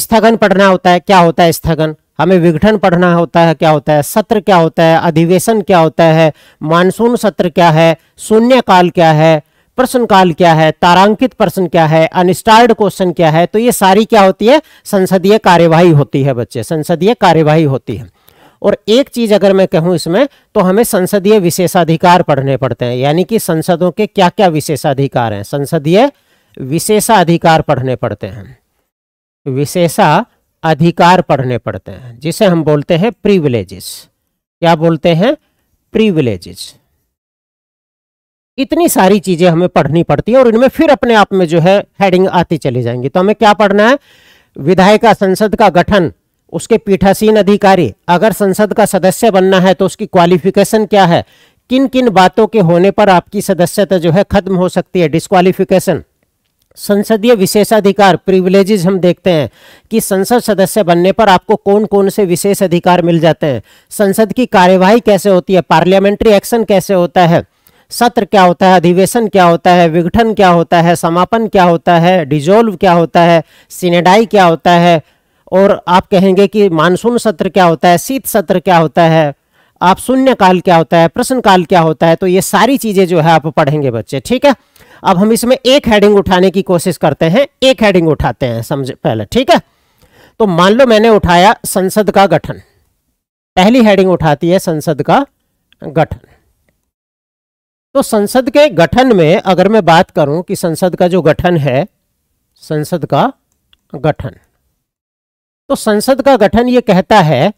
स्थगन पढ़ना होता है क्या होता है स्थगन हमें विघटन पढ़ना होता है क्या होता है सत्र क्या होता है अधिवेशन क्या होता है मानसून सत्र क्या है शून्यकाल क्या है प्रश्न काल क्या है तारांकित प्रश्न क्या है अनस्टार्ड क्वेश्चन क्या है तो ये सारी क्या होती है संसदीय कार्यवाही होती है बच्चे संसदीय कार्यवाही होती है और एक चीज़ अगर मैं कहूं इसमें तो हमें संसदीय विशेषाधिकार पढ़ने पड़ते हैं यानी कि संसदों के क्या क्या विशेषाधिकार हैं संसदीय विशेषाधिकार पढ़ने पड़ते हैं विशेषा अधिकार पढ़ने पड़ते हैं जिसे हम बोलते हैं प्रिविलेजेस क्या बोलते हैं प्रिविलेजेस इतनी सारी चीजें हमें पढ़नी पड़ती हैं और इनमें फिर अपने आप में जो है हेडिंग आती चली जाएंगी तो हमें क्या पढ़ना है विधायिका संसद का गठन उसके पीठासीन अधिकारी अगर संसद का सदस्य बनना है तो उसकी क्वालिफिकेशन क्या है किन किन बातों के होने पर आपकी सदस्यता जो है खत्म हो सकती है डिस्क्वालिफिकेशन संसदीय विशेषाधिकार प्रिविलेजेस हम देखते हैं कि संसद सदस्य बनने पर आपको कौन कौन से विशेष अधिकार मिल जाते हैं संसद की कार्यवाही कैसे होती है पार्लियामेंट्री एक्शन कैसे होता है सत्र क्या होता है अधिवेशन क्या होता है विघटन क्या होता है समापन क्या होता है डिजोल्व क्या होता है सिनेडाई क्या होता है और आप कहेंगे कि मानसून सत्र क्या होता है शीत सत्र क्या होता है आप शून्य काल क्या होता है प्रश्न काल क्या होता है तो ये सारी चीजें जो है आप पढ़ेंगे बच्चे ठीक है अब हम इसमें एक हेडिंग उठाने की कोशिश करते हैं एक हेडिंग उठाते हैं समझे पहले ठीक है तो मान लो मैंने उठाया संसद का गठन पहली हेडिंग उठाती है संसद का गठन तो संसद के गठन में अगर मैं बात करूं कि संसद का जो गठन है संसद का गठन तो संसद का गठन ये कहता है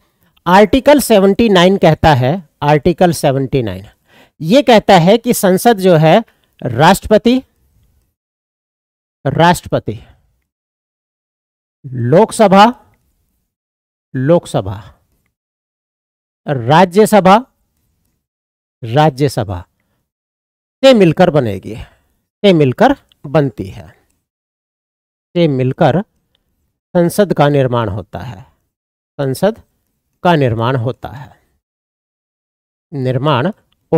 आर्टिकल 79 कहता है आर्टिकल 79 ये कहता है कि संसद जो है राष्ट्रपति राष्ट्रपति लोकसभा लोकसभा राज्यसभा राज्यसभा से मिलकर बनेगी से मिलकर बनती है से मिलकर संसद का निर्माण होता है संसद का निर्माण होता है निर्माण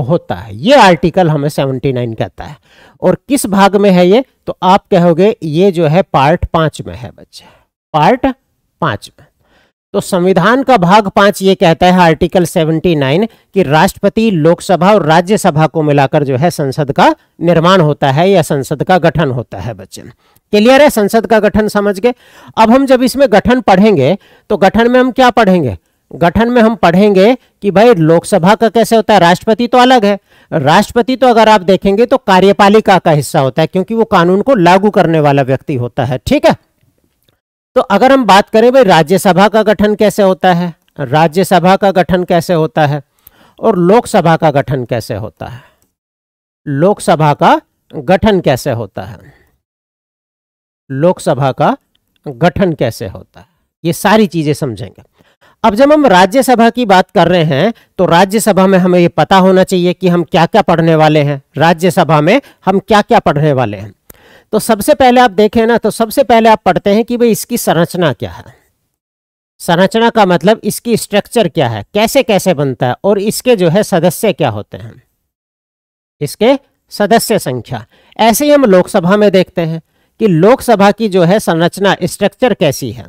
होता है ये आर्टिकल हमें नाइन कहता है और किस भाग में है ये तो आप कहोगे ये जो है पार्ट पांच में है बच्चे पार्ट पांच में तो संविधान का भाग पांच ये कहता है आर्टिकल नाइन कि राष्ट्रपति लोकसभा और राज्यसभा को मिलाकर जो है संसद का निर्माण होता है या संसद का गठन होता है बच्चे क्लियर है संसद का गठन समझ गए अब हम जब इसमें गठन पढ़ेंगे तो गठन में हम क्या पढ़ेंगे गठन में हम पढ़ेंगे कि भाई लोकसभा का कैसे होता है राष्ट्रपति तो अलग है राष्ट्रपति तो अगर आप देखेंगे तो कार्यपालिका का हिस्सा होता है क्योंकि वो कानून को लागू करने वाला व्यक्ति होता है ठीक है तो अगर हम बात करें भाई राज्यसभा का गठन कैसे होता है राज्यसभा का गठन कैसे होता है और लोकसभा का गठन कैसे होता है लोकसभा का गठन कैसे होता है लोकसभा का गठन कैसे होता है ये सारी चीजें समझेंगे अब जब हम राज्यसभा की बात कर रहे हैं तो राज्यसभा में हमें ये पता होना चाहिए कि हम क्या क्या पढ़ने वाले हैं राज्यसभा में हम क्या क्या पढ़ने वाले हैं तो सबसे पहले आप देखें ना तो सबसे पहले आप पढ़ते हैं कि भाई इसकी संरचना क्या है संरचना का मतलब इसकी स्ट्रक्चर क्या है कैसे कैसे बनता है और इसके जो है सदस्य क्या होते हैं इसके सदस्य संख्या ऐसे ही हम लोकसभा में देखते हैं कि लोकसभा की जो है संरचना स्ट्रक्चर कैसी है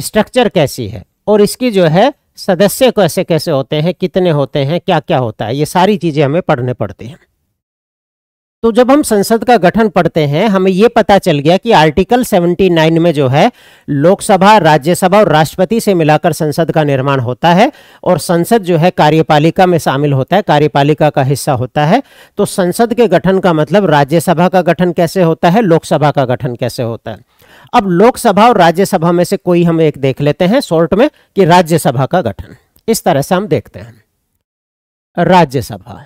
स्ट्रक्चर कैसी है और इसकी जो है सदस्य कैसे कैसे होते हैं कितने होते हैं क्या क्या होता है ये सारी चीज़ें हमें पढ़ने पड़ती हैं तो जब हम संसद का गठन पढ़ते हैं हमें यह पता चल गया कि आर्टिकल 79 में जो है लोकसभा राज्यसभा और राष्ट्रपति से मिलाकर संसद का निर्माण होता है और संसद जो है कार्यपालिका में शामिल होता है कार्यपालिका का हिस्सा होता है तो संसद के गठन का मतलब राज्यसभा का गठन कैसे होता है लोकसभा का गठन कैसे होता है अब लोकसभा और राज्यसभा में से कोई हम एक देख लेते हैं शॉर्ट में कि राज्यसभा का गठन इस तरह से हम देखते हैं राज्यसभा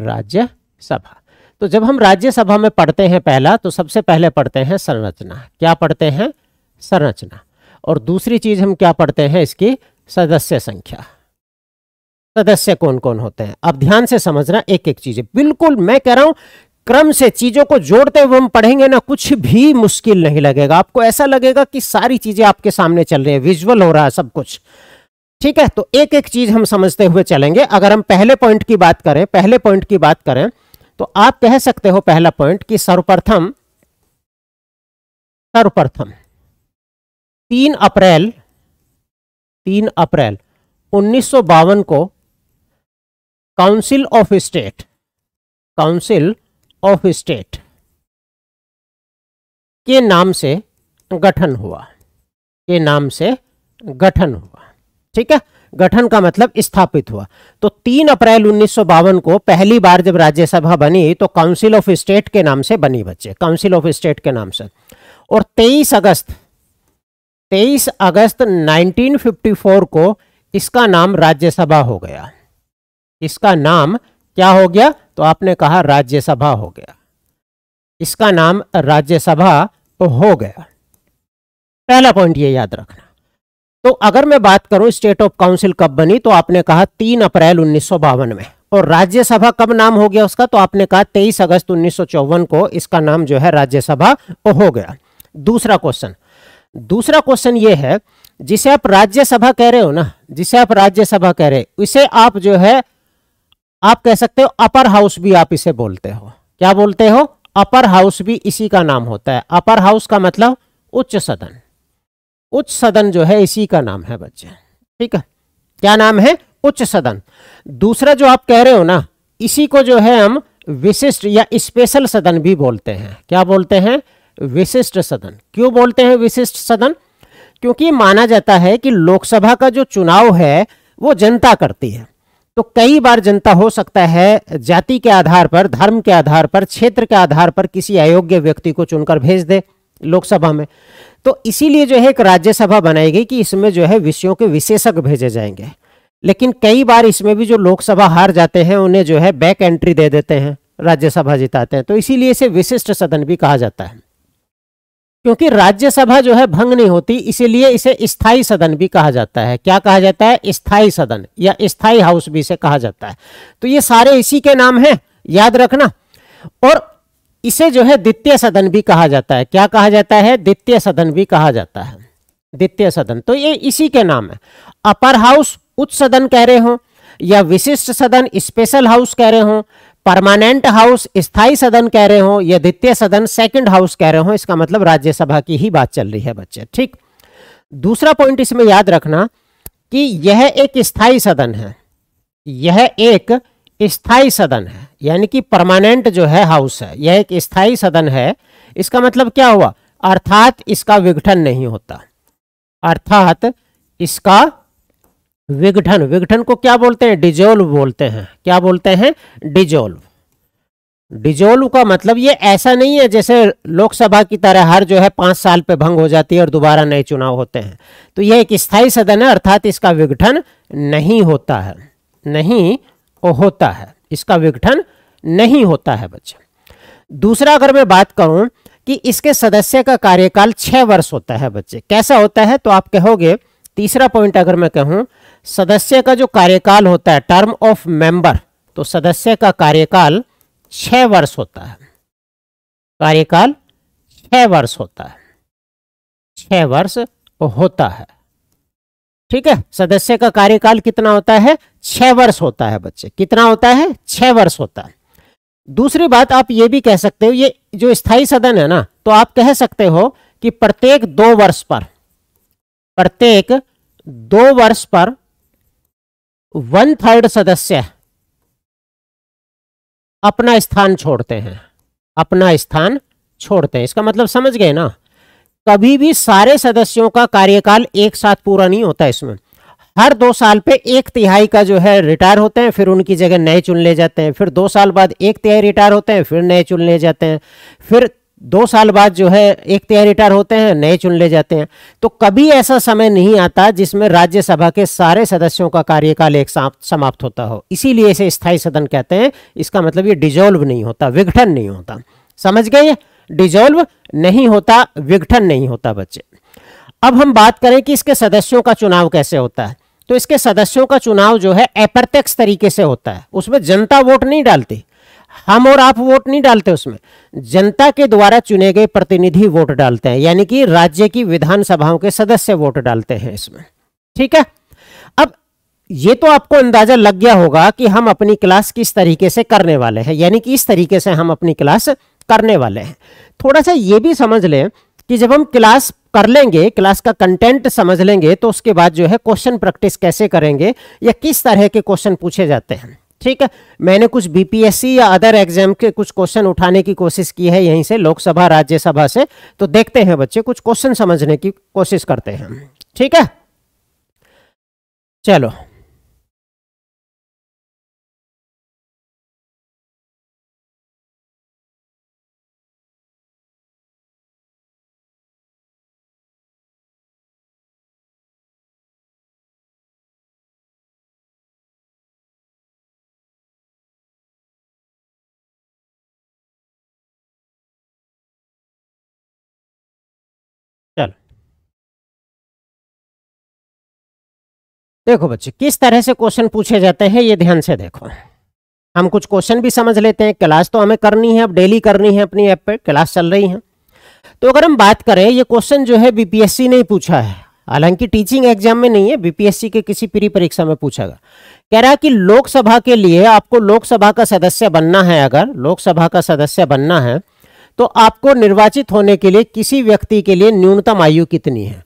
राज्यसभा तो जब हम राज्यसभा में पढ़ते हैं पहला तो सबसे पहले पढ़ते हैं संरचना क्या पढ़ते हैं संरचना और दूसरी चीज हम क्या पढ़ते हैं इसकी सदस्य संख्या सदस्य कौन कौन होते हैं अब ध्यान से समझना एक एक चीज बिल्कुल मैं कह रहा हूं क्रम से चीजों को जोड़ते हुए हम पढ़ेंगे ना कुछ भी मुश्किल नहीं लगेगा आपको ऐसा लगेगा कि सारी चीजें आपके सामने चल रही है विजुअल हो रहा है सब कुछ ठीक है तो एक एक चीज हम समझते हुए चलेंगे अगर हम पहले पॉइंट की बात करें पहले पॉइंट की बात करें तो आप कह सकते हो पहला पॉइंट कि सर्वप्रथम सर्वप्रथम तीन अप्रैल तीन अप्रैल उन्नीस को council of state council of state के नाम से गठन हुआ के नाम से गठन हुआ ठीक है गठन का मतलब स्थापित हुआ तो 3 अप्रैल उन्नीस को पहली बार जब राज्यसभा बनी तो काउंसिल ऑफ स्टेट के नाम से बनी बच्चे काउंसिल ऑफ स्टेट के नाम से और 23 अगस्त 23 अगस्त 1954 को इसका नाम राज्यसभा हो गया इसका नाम क्या हो गया तो आपने कहा राज्यसभा हो गया इसका नाम राज्यसभा हो गया पहला पॉइंट ये याद रखना तो अगर मैं बात करूं स्टेट ऑफ काउंसिल कब बनी तो आपने कहा तीन अप्रैल उन्नीस में और राज्यसभा कब नाम हो गया उसका तो आपने कहा तेईस अगस्त उन्नीस को इसका नाम जो है राज्यसभा हो गया दूसरा क्वेश्चन दूसरा क्वेश्चन ये है जिसे आप राज्यसभा कह रहे हो ना जिसे आप राज्यसभा कह रहे हो इसे आप जो है आप कह सकते हो अपर हाउस भी आप इसे बोलते हो क्या बोलते हो अपर हाउस भी इसी का नाम होता है अपर हाउस का मतलब उच्च सदन उच्च सदन जो है इसी का नाम है बच्चे ठीक है क्या नाम है उच्च सदन दूसरा जो आप कह रहे हो ना इसी को जो है हम विशिष्ट या स्पेशल सदन भी बोलते हैं क्या बोलते हैं विशिष्ट सदन क्यों बोलते हैं विशिष्ट सदन क्योंकि माना जाता है कि लोकसभा का जो चुनाव है वो जनता करती है तो कई बार जनता हो सकता है जाति के आधार पर धर्म के आधार पर क्षेत्र के आधार पर किसी अयोग्य व्यक्ति को चुनकर भेज दे लोकसभा में तो इसीलिए जो है एक राज्यसभा बनाई गई कि इसमें जो है विषयों के विशेषज्ञ भेजे जाएंगे लेकिन कई बार इसमें भी जो लोकसभा हार जाते हैं उन्हें जो है बैक एंट्री दे देते हैं राज्यसभा जिताते हैं तो इसीलिए इसे विशिष्ट सदन भी कहा जाता है क्योंकि राज्यसभा जो है भंग नहीं होती इसीलिए इसे स्थायी सदन भी कहा जाता है क्या कहा जाता है स्थायी सदन या स्थायी हाउस भी इसे कहा जाता है तो ये सारे इसी के नाम है याद रखना और इसे जो है द्वितीय सदन भी कहा जाता है क्या कहा जाता है द्वितीय सदन भी कहा जाता है द्वितीय सदन तो ये इसी के नाम है अपर हाउस उच्च सदन कह रहे हो या विशिष्ट सदन स्पेशल हाउस कह रहे हो परमानेंट हाउस स्थायी सदन कह रहे हो या द्वितीय सदन सेकंड हाउस कह रहे हो इसका मतलब राज्यसभा की ही बात चल रही है बच्चे ठीक दूसरा पॉइंट इसमें याद रखना कि यह एक स्थायी सदन है यह एक स्थायी सदन है यानी कि परमानेंट जो है हाउस है यह एक स्थायी सदन है इसका मतलब क्या हुआ अर्थात इसका विघटन नहीं होता अर्थात इसका विघटन विघटन को क्या बोलते हैं डिजोल्व बोलते हैं क्या बोलते हैं डिजोल्व डिजोल्व का मतलब ये ऐसा नहीं है जैसे लोकसभा की तरह हर जो है पांच साल पे भंग हो जाती है और दोबारा नए चुनाव होते हैं तो यह एक स्थायी सदन है अर्थात इसका विघटन नहीं होता है नहीं होता है इसका विघटन नहीं होता है बच्चे दूसरा अगर मैं बात करूं कि इसके सदस्य का कार्यकाल छह वर्ष होता है बच्चे कैसा होता है तो आप कहोगे तीसरा पॉइंट अगर मैं कहूं सदस्य का जो कार्यकाल होता है टर्म ऑफ मेंबर तो सदस्य का कार्यकाल छह वर्ष होता है कार्यकाल छह वर्ष होता है छह वर्ष होता है ठीक है सदस्य का कार्यकाल कितना होता है छह वर्ष होता है बच्चे कितना होता है छह वर्ष होता है दूसरी बात आप ये भी कह सकते हो ये जो स्थायी सदन है ना तो आप कह सकते हो कि प्रत्येक दो वर्ष पर प्रत्येक दो वर्ष पर वन थर्ड सदस्य अपना स्थान छोड़ते हैं अपना स्थान छोड़ते हैं इसका मतलब समझ गए ना कभी भी सारे सदस्यों का कार्यकाल एक साथ पूरा नहीं होता इसमें हर दो साल पे एक तिहाई का जो है रिटायर होते हैं फिर उनकी जगह नए चुन ले जाते हैं फिर दो साल बाद एक तिहाई रिटायर होते हैं फिर नए चुन ले जाते हैं फिर दो साल बाद जो है एक तिहाई रिटायर होते हैं नए चुन ले जाते हैं तो कभी ऐसा समय नहीं आता जिसमें राज्यसभा के सारे सदस्यों का कार्यकाल एक साथ समाप्त होता हो इसीलिए इसे स्थायी सदन कहते हैं इसका मतलब ये डिजोल्व नहीं होता विघटन नहीं होता समझ गए डिजोल्व नहीं होता विघटन नहीं होता बच्चे अब हम बात करें कि इसके सदस्यों का चुनाव कैसे होता है तो इसके सदस्यों का चुनाव जो है अप्रत्यक्ष तरीके से होता है उसमें जनता वोट नहीं डालती हम और आप वोट नहीं डालते उसमें जनता के द्वारा चुने गए प्रतिनिधि वोट डालते हैं यानी कि राज्य की विधानसभाओं के सदस्य वोट डालते हैं इसमें ठीक है अब ये तो आपको अंदाजा लग गया होगा कि हम अपनी क्लास किस तरीके से करने वाले हैं यानी कि इस तरीके से हम अपनी क्लास करने वाले हैं थोड़ा सा ये भी समझ लें कि जब हम क्लास कर लेंगे क्लास का कंटेंट समझ लेंगे तो उसके बाद जो है क्वेश्चन प्रैक्टिस कैसे करेंगे या किस तरह के क्वेश्चन पूछे जाते हैं ठीक है मैंने कुछ बीपीएससी या अदर एग्जाम के कुछ क्वेश्चन उठाने की कोशिश की है यहीं से लोकसभा राज्यसभा से तो देखते हैं बच्चे कुछ क्वेश्चन समझने की कोशिश करते हैं ठीक है चलो देखो बच्चे किस तरह से क्वेश्चन पूछे जाते हैं ये ध्यान से देखो हम कुछ क्वेश्चन भी समझ लेते हैं क्लास तो हमें करनी है अब डेली करनी है अपनी ऐप पर क्लास चल रही है तो अगर हम बात करें ये क्वेश्चन जो है बीपीएससी ने पूछा है हालांकि टीचिंग एग्जाम में नहीं है बीपीएससी के किसी प्री परीक्षा में पूछा गया कह रहा है कि लोकसभा के लिए आपको लोकसभा का सदस्य बनना है अगर लोकसभा का सदस्य बनना है तो आपको निर्वाचित होने के लिए किसी व्यक्ति के लिए न्यूनतम आयु कितनी है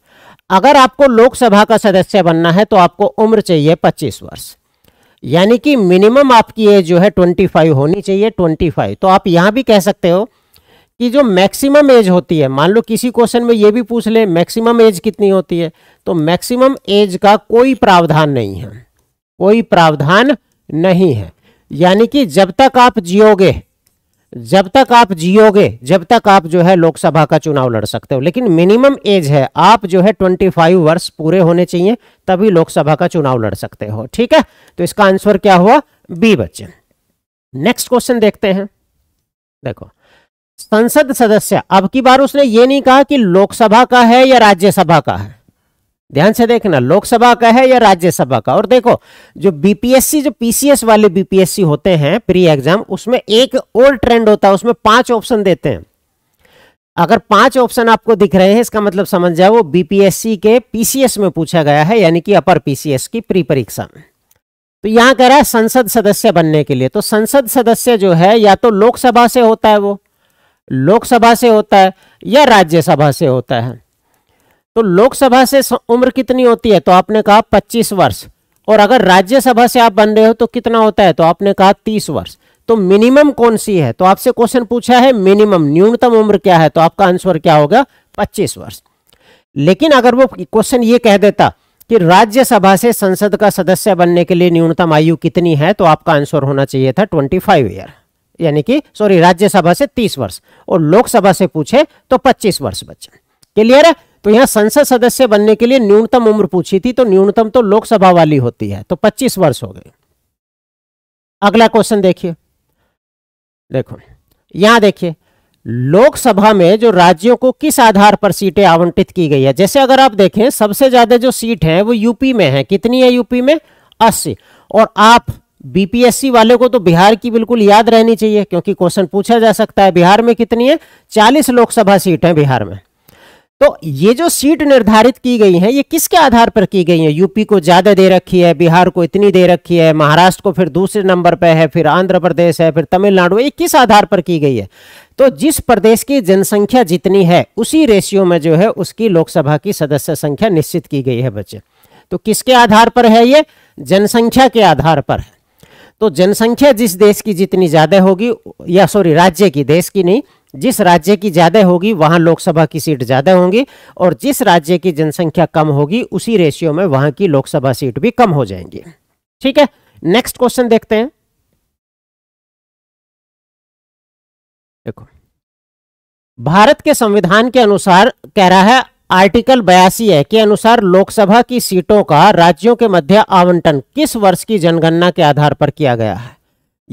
अगर आपको लोकसभा का सदस्य बनना है तो आपको उम्र चाहिए पच्चीस वर्ष यानी कि मिनिमम आपकी एज जो है ट्वेंटी फाइव होनी चाहिए ट्वेंटी फाइव तो आप यहां भी कह सकते हो कि जो मैक्सिमम एज होती है मान लो किसी क्वेश्चन में ये भी पूछ ले मैक्सिमम एज कितनी होती है तो मैक्सिमम एज का कोई प्रावधान नहीं है कोई प्रावधान नहीं है यानी कि जब तक आप जियोगे जब तक आप जियोगे जब तक आप जो है लोकसभा का चुनाव लड़ सकते हो लेकिन मिनिमम एज है आप जो है ट्वेंटी फाइव वर्ष पूरे होने चाहिए तभी लोकसभा का चुनाव लड़ सकते हो ठीक है तो इसका आंसर क्या हुआ बी बच्चन नेक्स्ट क्वेश्चन देखते हैं देखो संसद सदस्य अब की बार उसने ये नहीं कहा कि लोकसभा का है या राज्यसभा का है ध्यान से देखना लोकसभा का है या राज्यसभा का और देखो जो बीपीएससी जो पीसीएस वाले बीपीएससी होते हैं प्री एग्जाम उसमें एक और ट्रेंड होता है उसमें पांच ऑप्शन देते हैं अगर पांच ऑप्शन आपको दिख रहे हैं इसका मतलब समझ जाओ वो बीपीएससी के पीसीएस में पूछा गया है यानी कि अपर पीसीएस की प्री परीक्षा तो यहां कह रहा है संसद सदस्य बनने के लिए तो संसद सदस्य जो है या तो लोकसभा से होता है वो लोकसभा से होता है या राज्यसभा से होता है तो लोकसभा से उम्र कितनी होती है तो आपने कहा पच्चीस वर्ष और अगर राज्यसभा से आप बन रहे हो तो कितना होता है तो आपने कहा तीस वर्ष तो मिनिमम कौन सी है तो आपसे क्वेश्चन पूछा है मिनिमम न्यूनतम उम्र क्या है तो आपका आंसर क्या होगा पच्चीस वर्ष लेकिन अगर वो क्वेश्चन ये कह देता कि राज्यसभा से संसद का सदस्य बनने के लिए न्यूनतम आयु कितनी है तो आपका आंसर होना चाहिए था ट्वेंटी फाइव ईयर यानी कि सॉरी राज्यसभा से तीस वर्ष और लोकसभा से पूछे तो पच्चीस वर्ष बच्चे क्लियर है तो यहाँ संसद सदस्य बनने के लिए न्यूनतम उम्र पूछी थी तो न्यूनतम तो लोकसभा वाली होती है तो 25 वर्ष हो गए अगला क्वेश्चन देखिए देखो यहां देखिए लोकसभा में जो राज्यों को किस आधार पर सीटें आवंटित की गई है जैसे अगर आप देखें सबसे ज्यादा जो सीट है वो यूपी में है कितनी है यूपी में अस्सी और आप बीपीएससी वाले को तो बिहार की बिल्कुल याद रहनी चाहिए क्योंकि क्वेश्चन पूछा जा सकता है बिहार में कितनी है चालीस लोकसभा सीट है बिहार में तो ये जो सीट निर्धारित की गई है ये किसके आधार पर की गई है यूपी को ज्यादा दे रखी है बिहार को इतनी दे रखी है महाराष्ट्र को फिर दूसरे नंबर पर है फिर आंध्र प्रदेश है फिर तमिलनाडु ये किस आधार पर की गई है तो जिस प्रदेश की जनसंख्या जितनी है उसी रेशियो में जो है उसकी लोकसभा की सदस्य संख्या निश्चित की गई है बच्चे तो किसके आधार पर है ये जनसंख्या के आधार पर है तो जनसंख्या जिस देश की जितनी ज्यादा होगी या सॉरी राज्य की देश की नहीं जिस राज्य की ज़्यादा होगी वहाँ लोकसभा की सीट ज़्यादा होंगी और जिस राज्य की जनसंख्या कम होगी उसी रेशियो में वहाँ की लोकसभा सीट भी कम हो जाएंगी ठीक है नेक्स्ट क्वेश्चन देखते हैं देखो भारत के संविधान के अनुसार कह रहा है आर्टिकल बयासी है के अनुसार लोकसभा की सीटों का राज्यों के मध्य आवंटन किस वर्ष की जनगणना के आधार पर किया गया है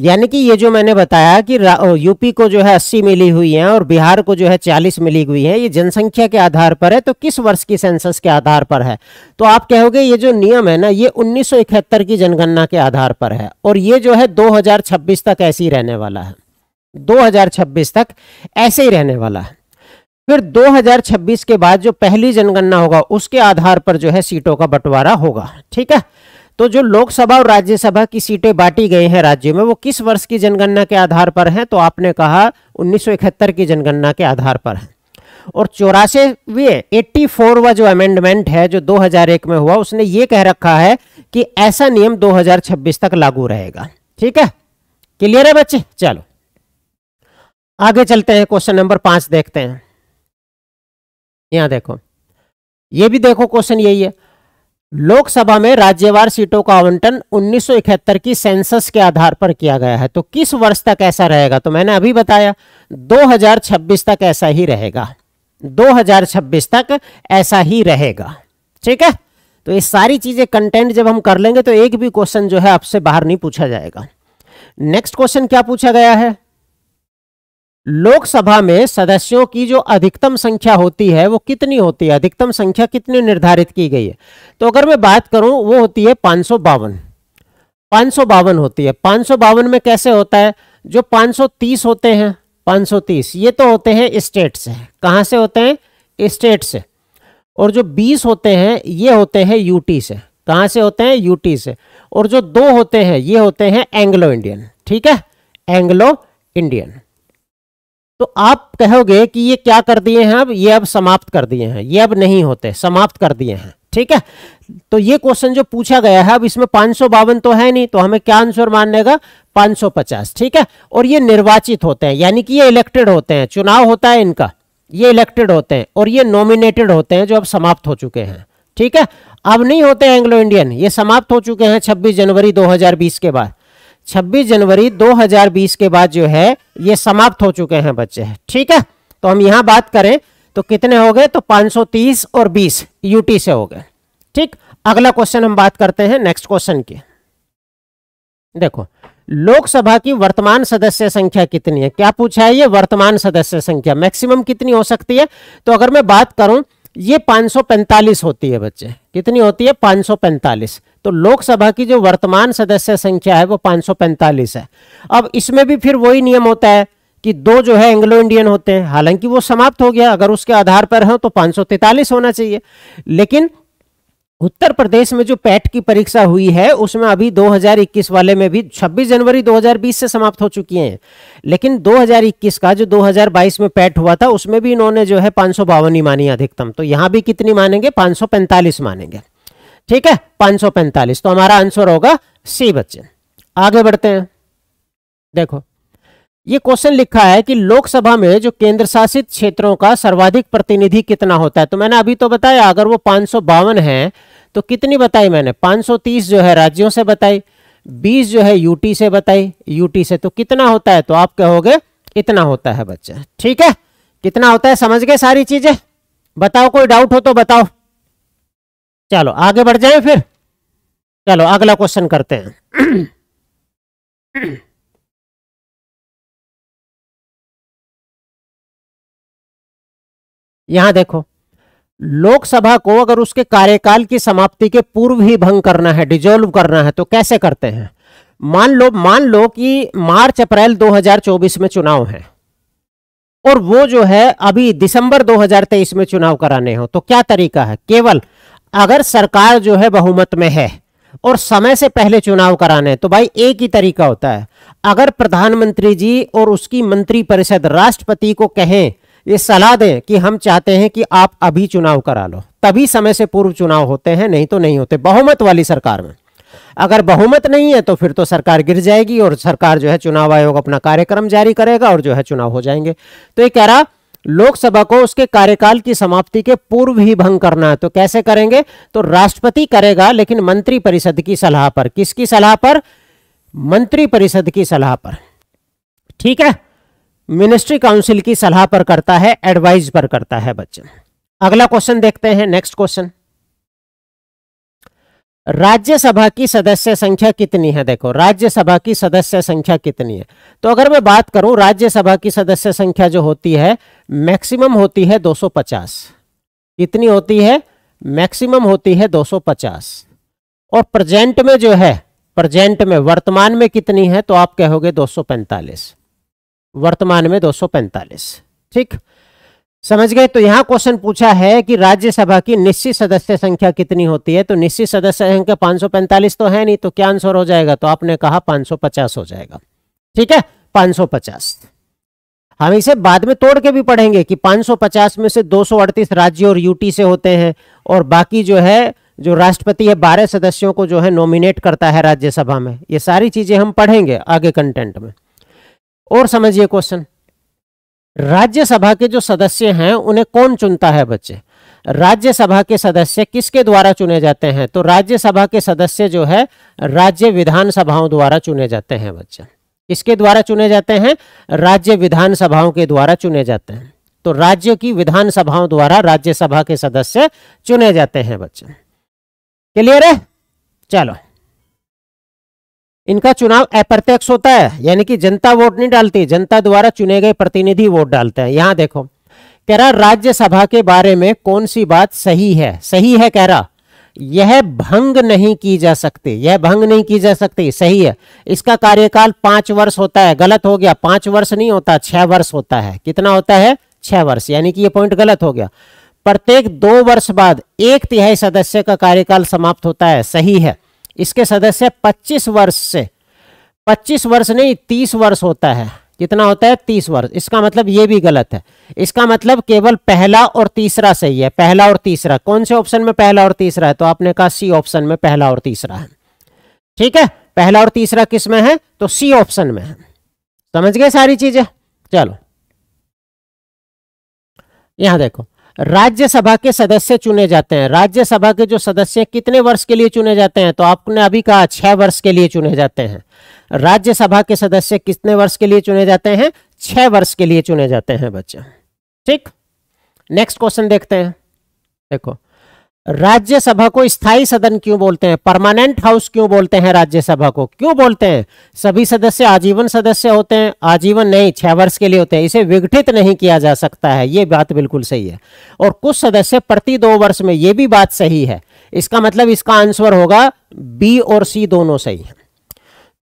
यानी कि ये जो मैंने बताया कि यूपी को जो है 80 मिली हुई है और बिहार को जो है 40 मिली हुई है ये जनसंख्या के आधार पर है तो किस वर्ष की सेंसस के आधार पर है तो आप कहोगे ये जो नियम है ना ये 1971 की जनगणना के आधार पर है और ये जो है 2026 तक ऐसे ही रहने वाला है 2026 तक ऐसे ही रहने वाला है फिर दो के बाद जो पहली जनगणना होगा उसके आधार पर जो है सीटों का बंटवारा होगा ठीक है तो जो लोकसभा और राज्यसभा की सीटें बांटी गई हैं राज्य में वो किस वर्ष की जनगणना के आधार पर हैं तो आपने कहा उन्नीस की जनगणना के आधार पर है और चौरासीवे एट्टी फोरवा जो अमेंडमेंट है जो 2001 में हुआ उसने ये कह रखा है कि ऐसा नियम 2026 तक लागू रहेगा ठीक है क्लियर है बच्चे चलो आगे चलते हैं क्वेश्चन नंबर पांच देखते हैं यहां देखो ये भी देखो क्वेश्चन यही है लोकसभा में राज्यवार सीटों का आवंटन 1971 की सेंसस के आधार पर किया गया है तो किस वर्ष तक ऐसा रहेगा तो मैंने अभी बताया 2026 तक ऐसा ही रहेगा 2026 तक ऐसा ही रहेगा ठीक है तो ये सारी चीजें कंटेंट जब हम कर लेंगे तो एक भी क्वेश्चन जो है आपसे बाहर नहीं पूछा जाएगा नेक्स्ट क्वेश्चन क्या पूछा गया है लोकसभा में सदस्यों की जो अधिकतम संख्या होती है वो कितनी होती है अधिकतम संख्या कितनी निर्धारित की गई है तो अगर मैं बात करूं वो होती है पांच सौ बावन सौ बावन होती है पांच सौ बावन में कैसे होता है जो पांच सौ तीस होते हैं पांच सौ तीस ये तो होते हैं स्टेट से कहां से होते हैं स्टेट से और जो बीस होते हैं ये होते हैं यूटी से कहाँ से होते हैं यूटी से और जो दो होते हैं ये होते हैं एंग्लो इंडियन ठीक है एंग्लो इंडियन तो आप कहोगे कि ये क्या कर दिए हैं अब ये अब समाप्त कर दिए हैं ये अब नहीं होते समाप्त कर दिए हैं ठीक है तो ये क्वेश्चन जो पूछा गया है अब इसमें पांच तो है नहीं तो हमें क्या आंसर का 550 ठीक है और ये निर्वाचित होते हैं यानी कि ये इलेक्टेड होते हैं चुनाव होता है इनका ये इलेक्टेड होते हैं और ये नॉमिनेटेड होते हैं जो अब समाप्त हो चुके हैं ठीक है अब नहीं होते एंग्लो इंडियन ये समाप्त हो चुके हैं 26 जनवरी 2020 के बाद 26 जनवरी 2020 के बाद जो है ये समाप्त हो चुके हैं बच्चे ठीक है तो हम यहां बात करें तो कितने हो गए तो 530 और 20 यूटी से हो गए ठीक अगला क्वेश्चन हम बात करते हैं नेक्स्ट क्वेश्चन की देखो लोकसभा की वर्तमान सदस्य संख्या कितनी है क्या पूछा है ये वर्तमान सदस्य संख्या मैक्सिमम कितनी हो सकती है तो अगर मैं बात करूं ये 545 होती है बच्चे कितनी होती है 545 तो लोकसभा की जो वर्तमान सदस्य संख्या है वो 545 है अब इसमें भी फिर वही नियम होता है कि दो जो है एंग्लो इंडियन होते हैं हालांकि वो समाप्त हो गया अगर उसके आधार पर हो तो पांच होना चाहिए लेकिन उत्तर प्रदेश में जो पैट की परीक्षा हुई है उसमें अभी 2021 वाले में भी 26 जनवरी 2020 से समाप्त हो चुकी हैं लेकिन 2021 का जो 2022 में पैट हुआ था उसमें भी इन्होंने जो है पाँच ही मानी अधिकतम तो यहाँ भी कितनी मानेंगे 545 मानेंगे ठीक है 545 तो हमारा आंसर होगा सी बच्चे आगे बढ़ते हैं देखो ये क्वेश्चन लिखा है कि लोकसभा में जो केंद्र शासित क्षेत्रों का सर्वाधिक प्रतिनिधि कितना होता है तो मैंने अभी तो बताया अगर वो बावन है तो कितनी बताई मैंने 530 जो है राज्यों से बताई 20 जो है यूटी से बताई यूटी से तो कितना होता है तो आप कहोगे इतना होता है बच्चे ठीक है कितना होता है समझ गए सारी चीजें बताओ कोई डाउट हो तो बताओ चलो आगे बढ़ जाए फिर चलो अगला क्वेश्चन करते हैं यहां देखो लोकसभा को अगर उसके कार्यकाल की समाप्ति के पूर्व ही भंग करना है डिजोल्व करना है तो कैसे करते हैं मान लो मान लो कि मार्च अप्रैल 2024 में चुनाव है और वो जो है अभी दिसंबर 2023 में चुनाव कराने हो तो क्या तरीका है केवल अगर सरकार जो है बहुमत में है और समय से पहले चुनाव कराने तो भाई एक ही तरीका होता है अगर प्रधानमंत्री जी और उसकी मंत्री परिषद राष्ट्रपति को कहें ये सलाह दें कि हम चाहते हैं कि आप अभी चुनाव करा लो तभी समय से पूर्व चुनाव होते हैं नहीं तो नहीं होते बहुमत वाली सरकार में अगर बहुमत नहीं है तो फिर तो सरकार गिर जाएगी और सरकार जो है चुनाव आयोग अपना कार्यक्रम जारी करेगा और जो है चुनाव हो जाएंगे तो ये कह रहा लोकसभा को उसके कार्यकाल की समाप्ति के पूर्व ही भंग करना है तो कैसे करेंगे तो राष्ट्रपति करेगा लेकिन मंत्रिपरिषद की सलाह पर किसकी सलाह पर मंत्रिपरिषद की सलाह पर ठीक है मिनिस्ट्री काउंसिल की सलाह पर करता है एडवाइज पर करता है बच्चे अगला क्वेश्चन देखते हैं नेक्स्ट क्वेश्चन राज्यसभा की सदस्य संख्या कितनी है देखो राज्यसभा की सदस्य संख्या कितनी है तो अगर मैं बात करूं राज्यसभा की सदस्य संख्या जो होती है मैक्सिमम होती है 250 कितनी होती है मैक्सिमम होती है 250 और प्रेजेंट में जो है प्रेजेंट में वर्तमान में कितनी है तो आप कहोगे 245 वर्तमान में 245 ठीक समझ गए तो यहाँ क्वेश्चन पूछा है कि राज्यसभा की निश्चित सदस्य संख्या कितनी होती है तो निश्चित सदस्य संख्या 545 तो है नहीं तो क्या आंसर हो जाएगा तो आपने कहा 550 हो जाएगा ठीक है 550 हम इसे बाद में तोड़ के भी पढ़ेंगे कि 550 में से अड़तीस राज्य और यूटी से होते हैं और बाकी जो है जो राष्ट्रपति है बारह सदस्यों को जो है नॉमिनेट करता है राज्यसभा में ये सारी चीजें हम पढ़ेंगे आगे कंटेंट में और समझिए क्वेश्चन राज्यसभा के जो सदस्य हैं उन्हें कौन चुनता है बच्चे राज्यसभा के सदस्य किसके द्वारा चुने जाते हैं तो राज्यसभा के सदस्य जो है राज्य विधानसभाओं द्वारा चुने जाते हैं बच्चे किसके द्वारा चुने जाते हैं राज्य विधानसभाओं के द्वारा चुने जाते हैं तो राज्यों की विधानसभाओं द्वारा राज्यसभा के सदस्य चुने जाते हैं बच्चे क्लियर है चलो इनका चुनाव अप्रत्यक्ष होता है यानी कि जनता वोट नहीं डालती जनता द्वारा चुने गए प्रतिनिधि वोट डालते हैं यहां देखो कह रहा राज्यसभा के बारे में कौन सी बात सही है सही है कह रहा यह भंग नहीं की जा सकती यह भंग नहीं की जा सकती सही है इसका कार्यकाल पांच वर्ष होता है गलत हो गया पांच वर्ष नहीं होता छह वर्ष होता है कितना होता है छह वर्ष यानी कि यह पॉइंट गलत हो गया प्रत्येक दो वर्ष बाद एक तिहाई सदस्य का कार्यकाल समाप्त होता है सही है इसके सदस्य 25 वर्ष से 25 वर्ष नहीं 30 वर्ष होता है कितना होता है 30 वर्ष इसका मतलब ये भी गलत है इसका मतलब केवल पहला और तीसरा सही है पहला और तीसरा कौन से ऑप्शन में पहला और तीसरा है तो आपने कहा सी ऑप्शन में पहला और तीसरा है ठीक है पहला और तीसरा किस में है तो सी ऑप्शन में है समझ गए सारी चीजें चलो यहां देखो राज्यसभा के सदस्य चुने जाते हैं राज्यसभा के जो सदस्य कितने वर्ष के लिए चुने जाते हैं तो आपने अभी कहा छह वर्ष के लिए चुने जाते हैं राज्यसभा के सदस्य कितने वर्ष के लिए चुने जाते हैं छह वर्ष के लिए चुने जाते हैं बच्चे ठीक नेक्स्ट क्वेश्चन देखते हैं देखो राज्यसभा को स्थायी सदन क्यों बोलते हैं परमानेंट हाउस क्यों बोलते हैं राज्यसभा को क्यों बोलते हैं सभी सदस्य आजीवन सदस्य होते हैं आजीवन नहीं छह वर्ष के लिए होते हैं इसे विघटित नहीं किया जा सकता है ये बात बिल्कुल सही है और कुछ सदस्य प्रति दो वर्ष में ये भी बात सही है इसका मतलब इसका आंसर होगा बी और सी दोनों सही है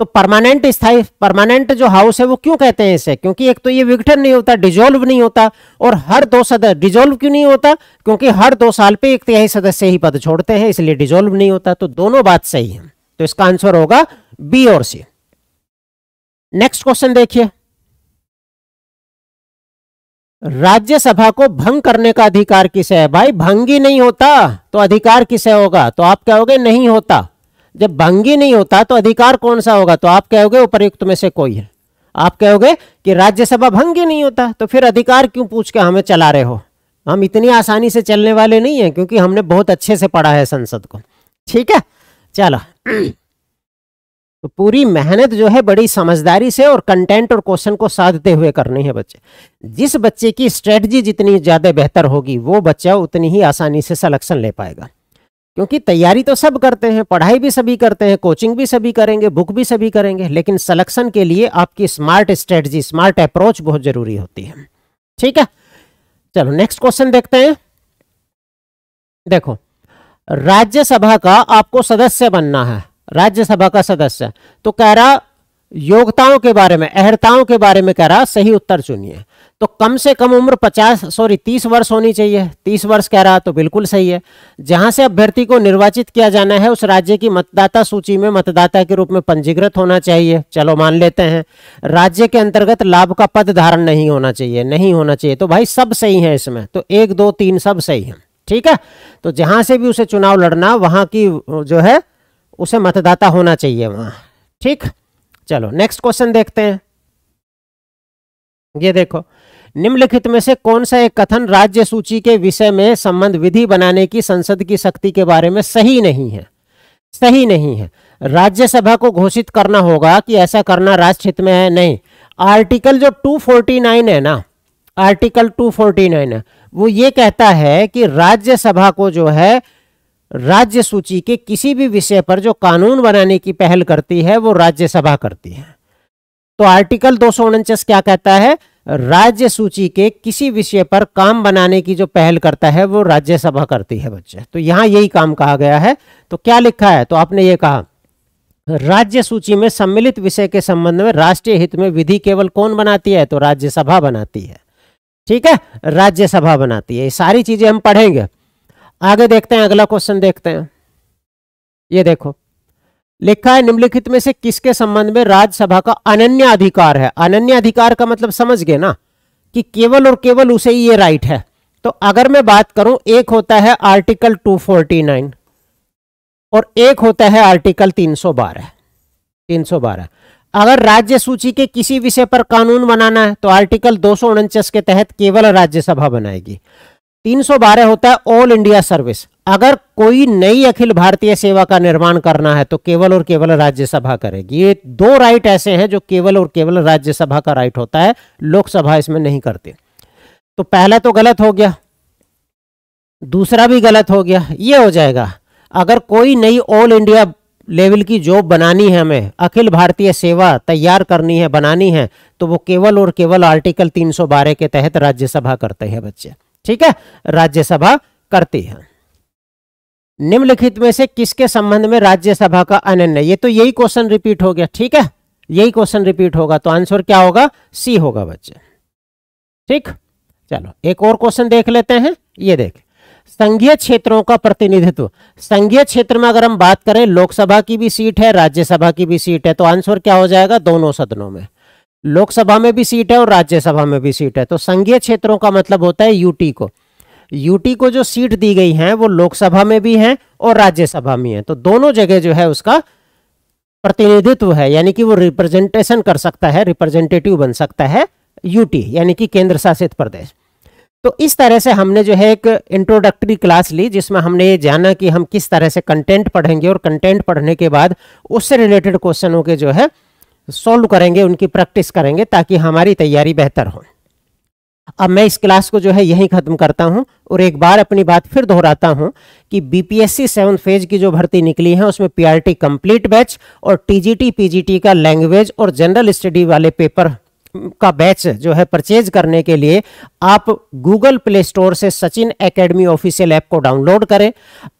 तो परमानेंट स्थाई परमानेंट जो हाउस है वो क्यों कहते हैं इसे क्योंकि एक तो ये विघटन नहीं होता डिजोल्व नहीं होता और हर दो सदस्य डिजोल्व क्यों नहीं होता क्योंकि हर दो साल पे एक तिहाई तो सदस्य ही पद छोड़ते हैं इसलिए डिजोल्व नहीं होता तो दोनों बात सही है तो इसका आंसर होगा बी और सी नेक्स्ट क्वेश्चन देखिए राज्यसभा को भंग करने का अधिकार किसे है भाई भंगी नहीं होता तो अधिकार किसे होगा तो आप क्या होगे नहीं होता जब भंगी नहीं होता तो अधिकार कौन सा होगा तो आप कहोगे उपरयुक्त में से कोई है आप कहोगे कि राज्यसभा भंगी नहीं होता तो फिर अधिकार क्यों पूछ के हमें चला रहे हो हम इतनी आसानी से चलने वाले नहीं है क्योंकि हमने बहुत अच्छे से पढ़ा है संसद को ठीक है चलो तो पूरी मेहनत जो है बड़ी समझदारी से और कंटेंट और क्वेश्चन को साधते हुए करनी है बच्चे जिस बच्चे की स्ट्रेटजी जितनी ज़्यादा बेहतर होगी वो बच्चा उतनी ही आसानी से सलेक्शन ले पाएगा क्योंकि तैयारी तो सब करते हैं पढ़ाई भी सभी करते हैं कोचिंग भी सभी करेंगे बुक भी सभी करेंगे लेकिन सिलेक्शन के लिए आपकी स्मार्ट स्ट्रेटजी स्मार्ट अप्रोच बहुत जरूरी होती है ठीक है चलो नेक्स्ट क्वेश्चन देखते हैं देखो राज्यसभा का आपको सदस्य बनना है राज्यसभा का सदस्य तो कह रहा योग्यताओं के बारे में अहर्ताओं के बारे में कह रहा सही उत्तर चुनिए तो कम से कम उम्र पचास सॉरी तीस वर्ष होनी चाहिए तीस वर्ष कह रहा तो बिल्कुल सही है जहां से अभ्यर्थी को निर्वाचित किया जाना है उस राज्य की मतदाता सूची में मतदाता के रूप में पंजीकृत होना चाहिए चलो मान लेते हैं राज्य के अंतर्गत लाभ का पद धारण नहीं होना चाहिए नहीं होना चाहिए तो भाई सब सही है इसमें तो एक दो तीन सब सही है ठीक है तो जहां से भी उसे चुनाव लड़ना वहां की जो है उसे मतदाता होना चाहिए वहां ठीक चलो नेक्स्ट क्वेश्चन देखते हैं ये देखो निम्नलिखित में से कौन सा एक कथन राज्य सूची के विषय में संबंध विधि बनाने की संसद की शक्ति के बारे में सही नहीं है सही नहीं है राज्यसभा को घोषित करना होगा कि ऐसा करना राजक्षित में है नहीं आर्टिकल जो 249 है ना आर्टिकल 249 है वो ये कहता है कि राज्यसभा को जो है राज्य सूची के किसी भी विषय पर जो कानून बनाने की पहल करती है वो राज्यसभा करती है तो आर्टिकल दो क्या कहता है राज्य सूची के किसी विषय पर काम बनाने की जो पहल करता है वो राज्यसभा करती है बच्चे तो यहां यही काम कहा गया है तो क्या लिखा है तो आपने ये कहा राज्य सूची में सम्मिलित विषय के संबंध में राष्ट्रीय हित में विधि केवल कौन बनाती है तो राज्यसभा बनाती है ठीक है राज्यसभा बनाती है ये सारी चीजें हम पढ़ेंगे आगे देखते हैं अगला क्वेश्चन देखते हैं ये देखो लिखा है निम्नलिखित में से किसके संबंध में राज्यसभा का अनन्य अधिकार है अनन्य अधिकार का मतलब समझ गए ना कि केवल और केवल उसे ही ये राइट है तो अगर मैं बात करूं एक होता है आर्टिकल 249 और एक होता है आर्टिकल 312 312 अगर राज्य सूची के किसी विषय पर कानून बनाना है तो आर्टिकल दो के तहत केवल राज्यसभा बनाएगी तीन होता है ऑल इंडिया सर्विस अगर कोई नई अखिल भारतीय सेवा का निर्माण करना है तो केवल और केवल राज्यसभा करेगी ये दो राइट ऐसे हैं जो केवल और केवल राज्यसभा का राइट होता है लोकसभा इसमें नहीं करती तो पहला तो गलत हो गया दूसरा भी गलत हो गया ये हो जाएगा अगर कोई नई ऑल इंडिया लेवल की जॉब बनानी है हमें अखिल भारतीय सेवा तैयार करनी है बनानी है तो वो केवल और केवल आर्टिकल 312 के तहत राज्यसभा करते हैं बच्चे ठीक है राज्यसभा करती है निम्नलिखित में से किसके संबंध में राज्यसभा का अनन्य ये तो यही क्वेश्चन रिपीट हो गया ठीक है यही क्वेश्चन रिपीट होगा तो आंसर क्या होगा सी होगा बच्चे ठीक चलो एक और क्वेश्चन देख लेते हैं ये देख संघीय क्षेत्रों का प्रतिनिधित्व संघीय क्षेत्र में अगर हम बात करें लोकसभा की भी सीट है राज्यसभा की भी सीट है तो आंसर क्या हो जाएगा दोनों सदनों में लोकसभा में भी सीट है और राज्यसभा में भी सीट है तो संघीय क्षेत्रों का मतलब होता है यूटी को यूटी को जो सीट दी गई है वो लोकसभा में भी है और राज्यसभा में है तो दोनों जगह जो है उसका प्रतिनिधित्व है यानी कि वो रिप्रेजेंटेशन कर सकता है रिप्रेजेंटेटिव बन सकता है यूटी यानी कि केंद्र शासित प्रदेश तो इस तरह से हमने जो है एक इंट्रोडक्टरी क्लास ली जिसमें हमने ये जाना कि हम किस तरह से कंटेंट पढ़ेंगे और कंटेंट पढ़ने के बाद उससे रिलेटेड क्वेश्चनों के जो है सॉल्व करेंगे उनकी प्रैक्टिस करेंगे ताकि हमारी तैयारी बेहतर हो अब मैं इस क्लास को जो है यहीं खत्म करता हूं और एक बार अपनी बात फिर दोहराता हूं कि बीपीएससी सेवन फेज की जो भर्ती निकली है उसमें पीआरटी कंप्लीट बैच और टीजीटी पीजीटी का लैंग्वेज और जनरल स्टडी वाले पेपर का बैच जो है परचेज करने के लिए आप गूगल प्ले स्टोर से सचिन एकेडमी ऑफिशियल ऐप को डाउनलोड करें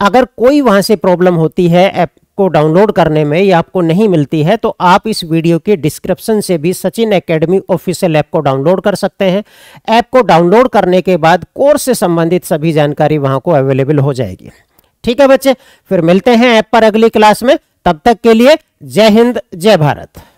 अगर कोई वहां से प्रॉब्लम होती है ऐप को डाउनलोड करने में ये आपको नहीं मिलती है तो आप इस वीडियो के डिस्क्रिप्शन से भी सचिन एकेडमी ऑफिशियल ऐप को डाउनलोड कर सकते हैं ऐप को डाउनलोड करने के बाद कोर्स से संबंधित सभी जानकारी वहां को अवेलेबल हो जाएगी ठीक है बच्चे फिर मिलते हैं ऐप पर अगली क्लास में तब तक के लिए जय हिंद जय भारत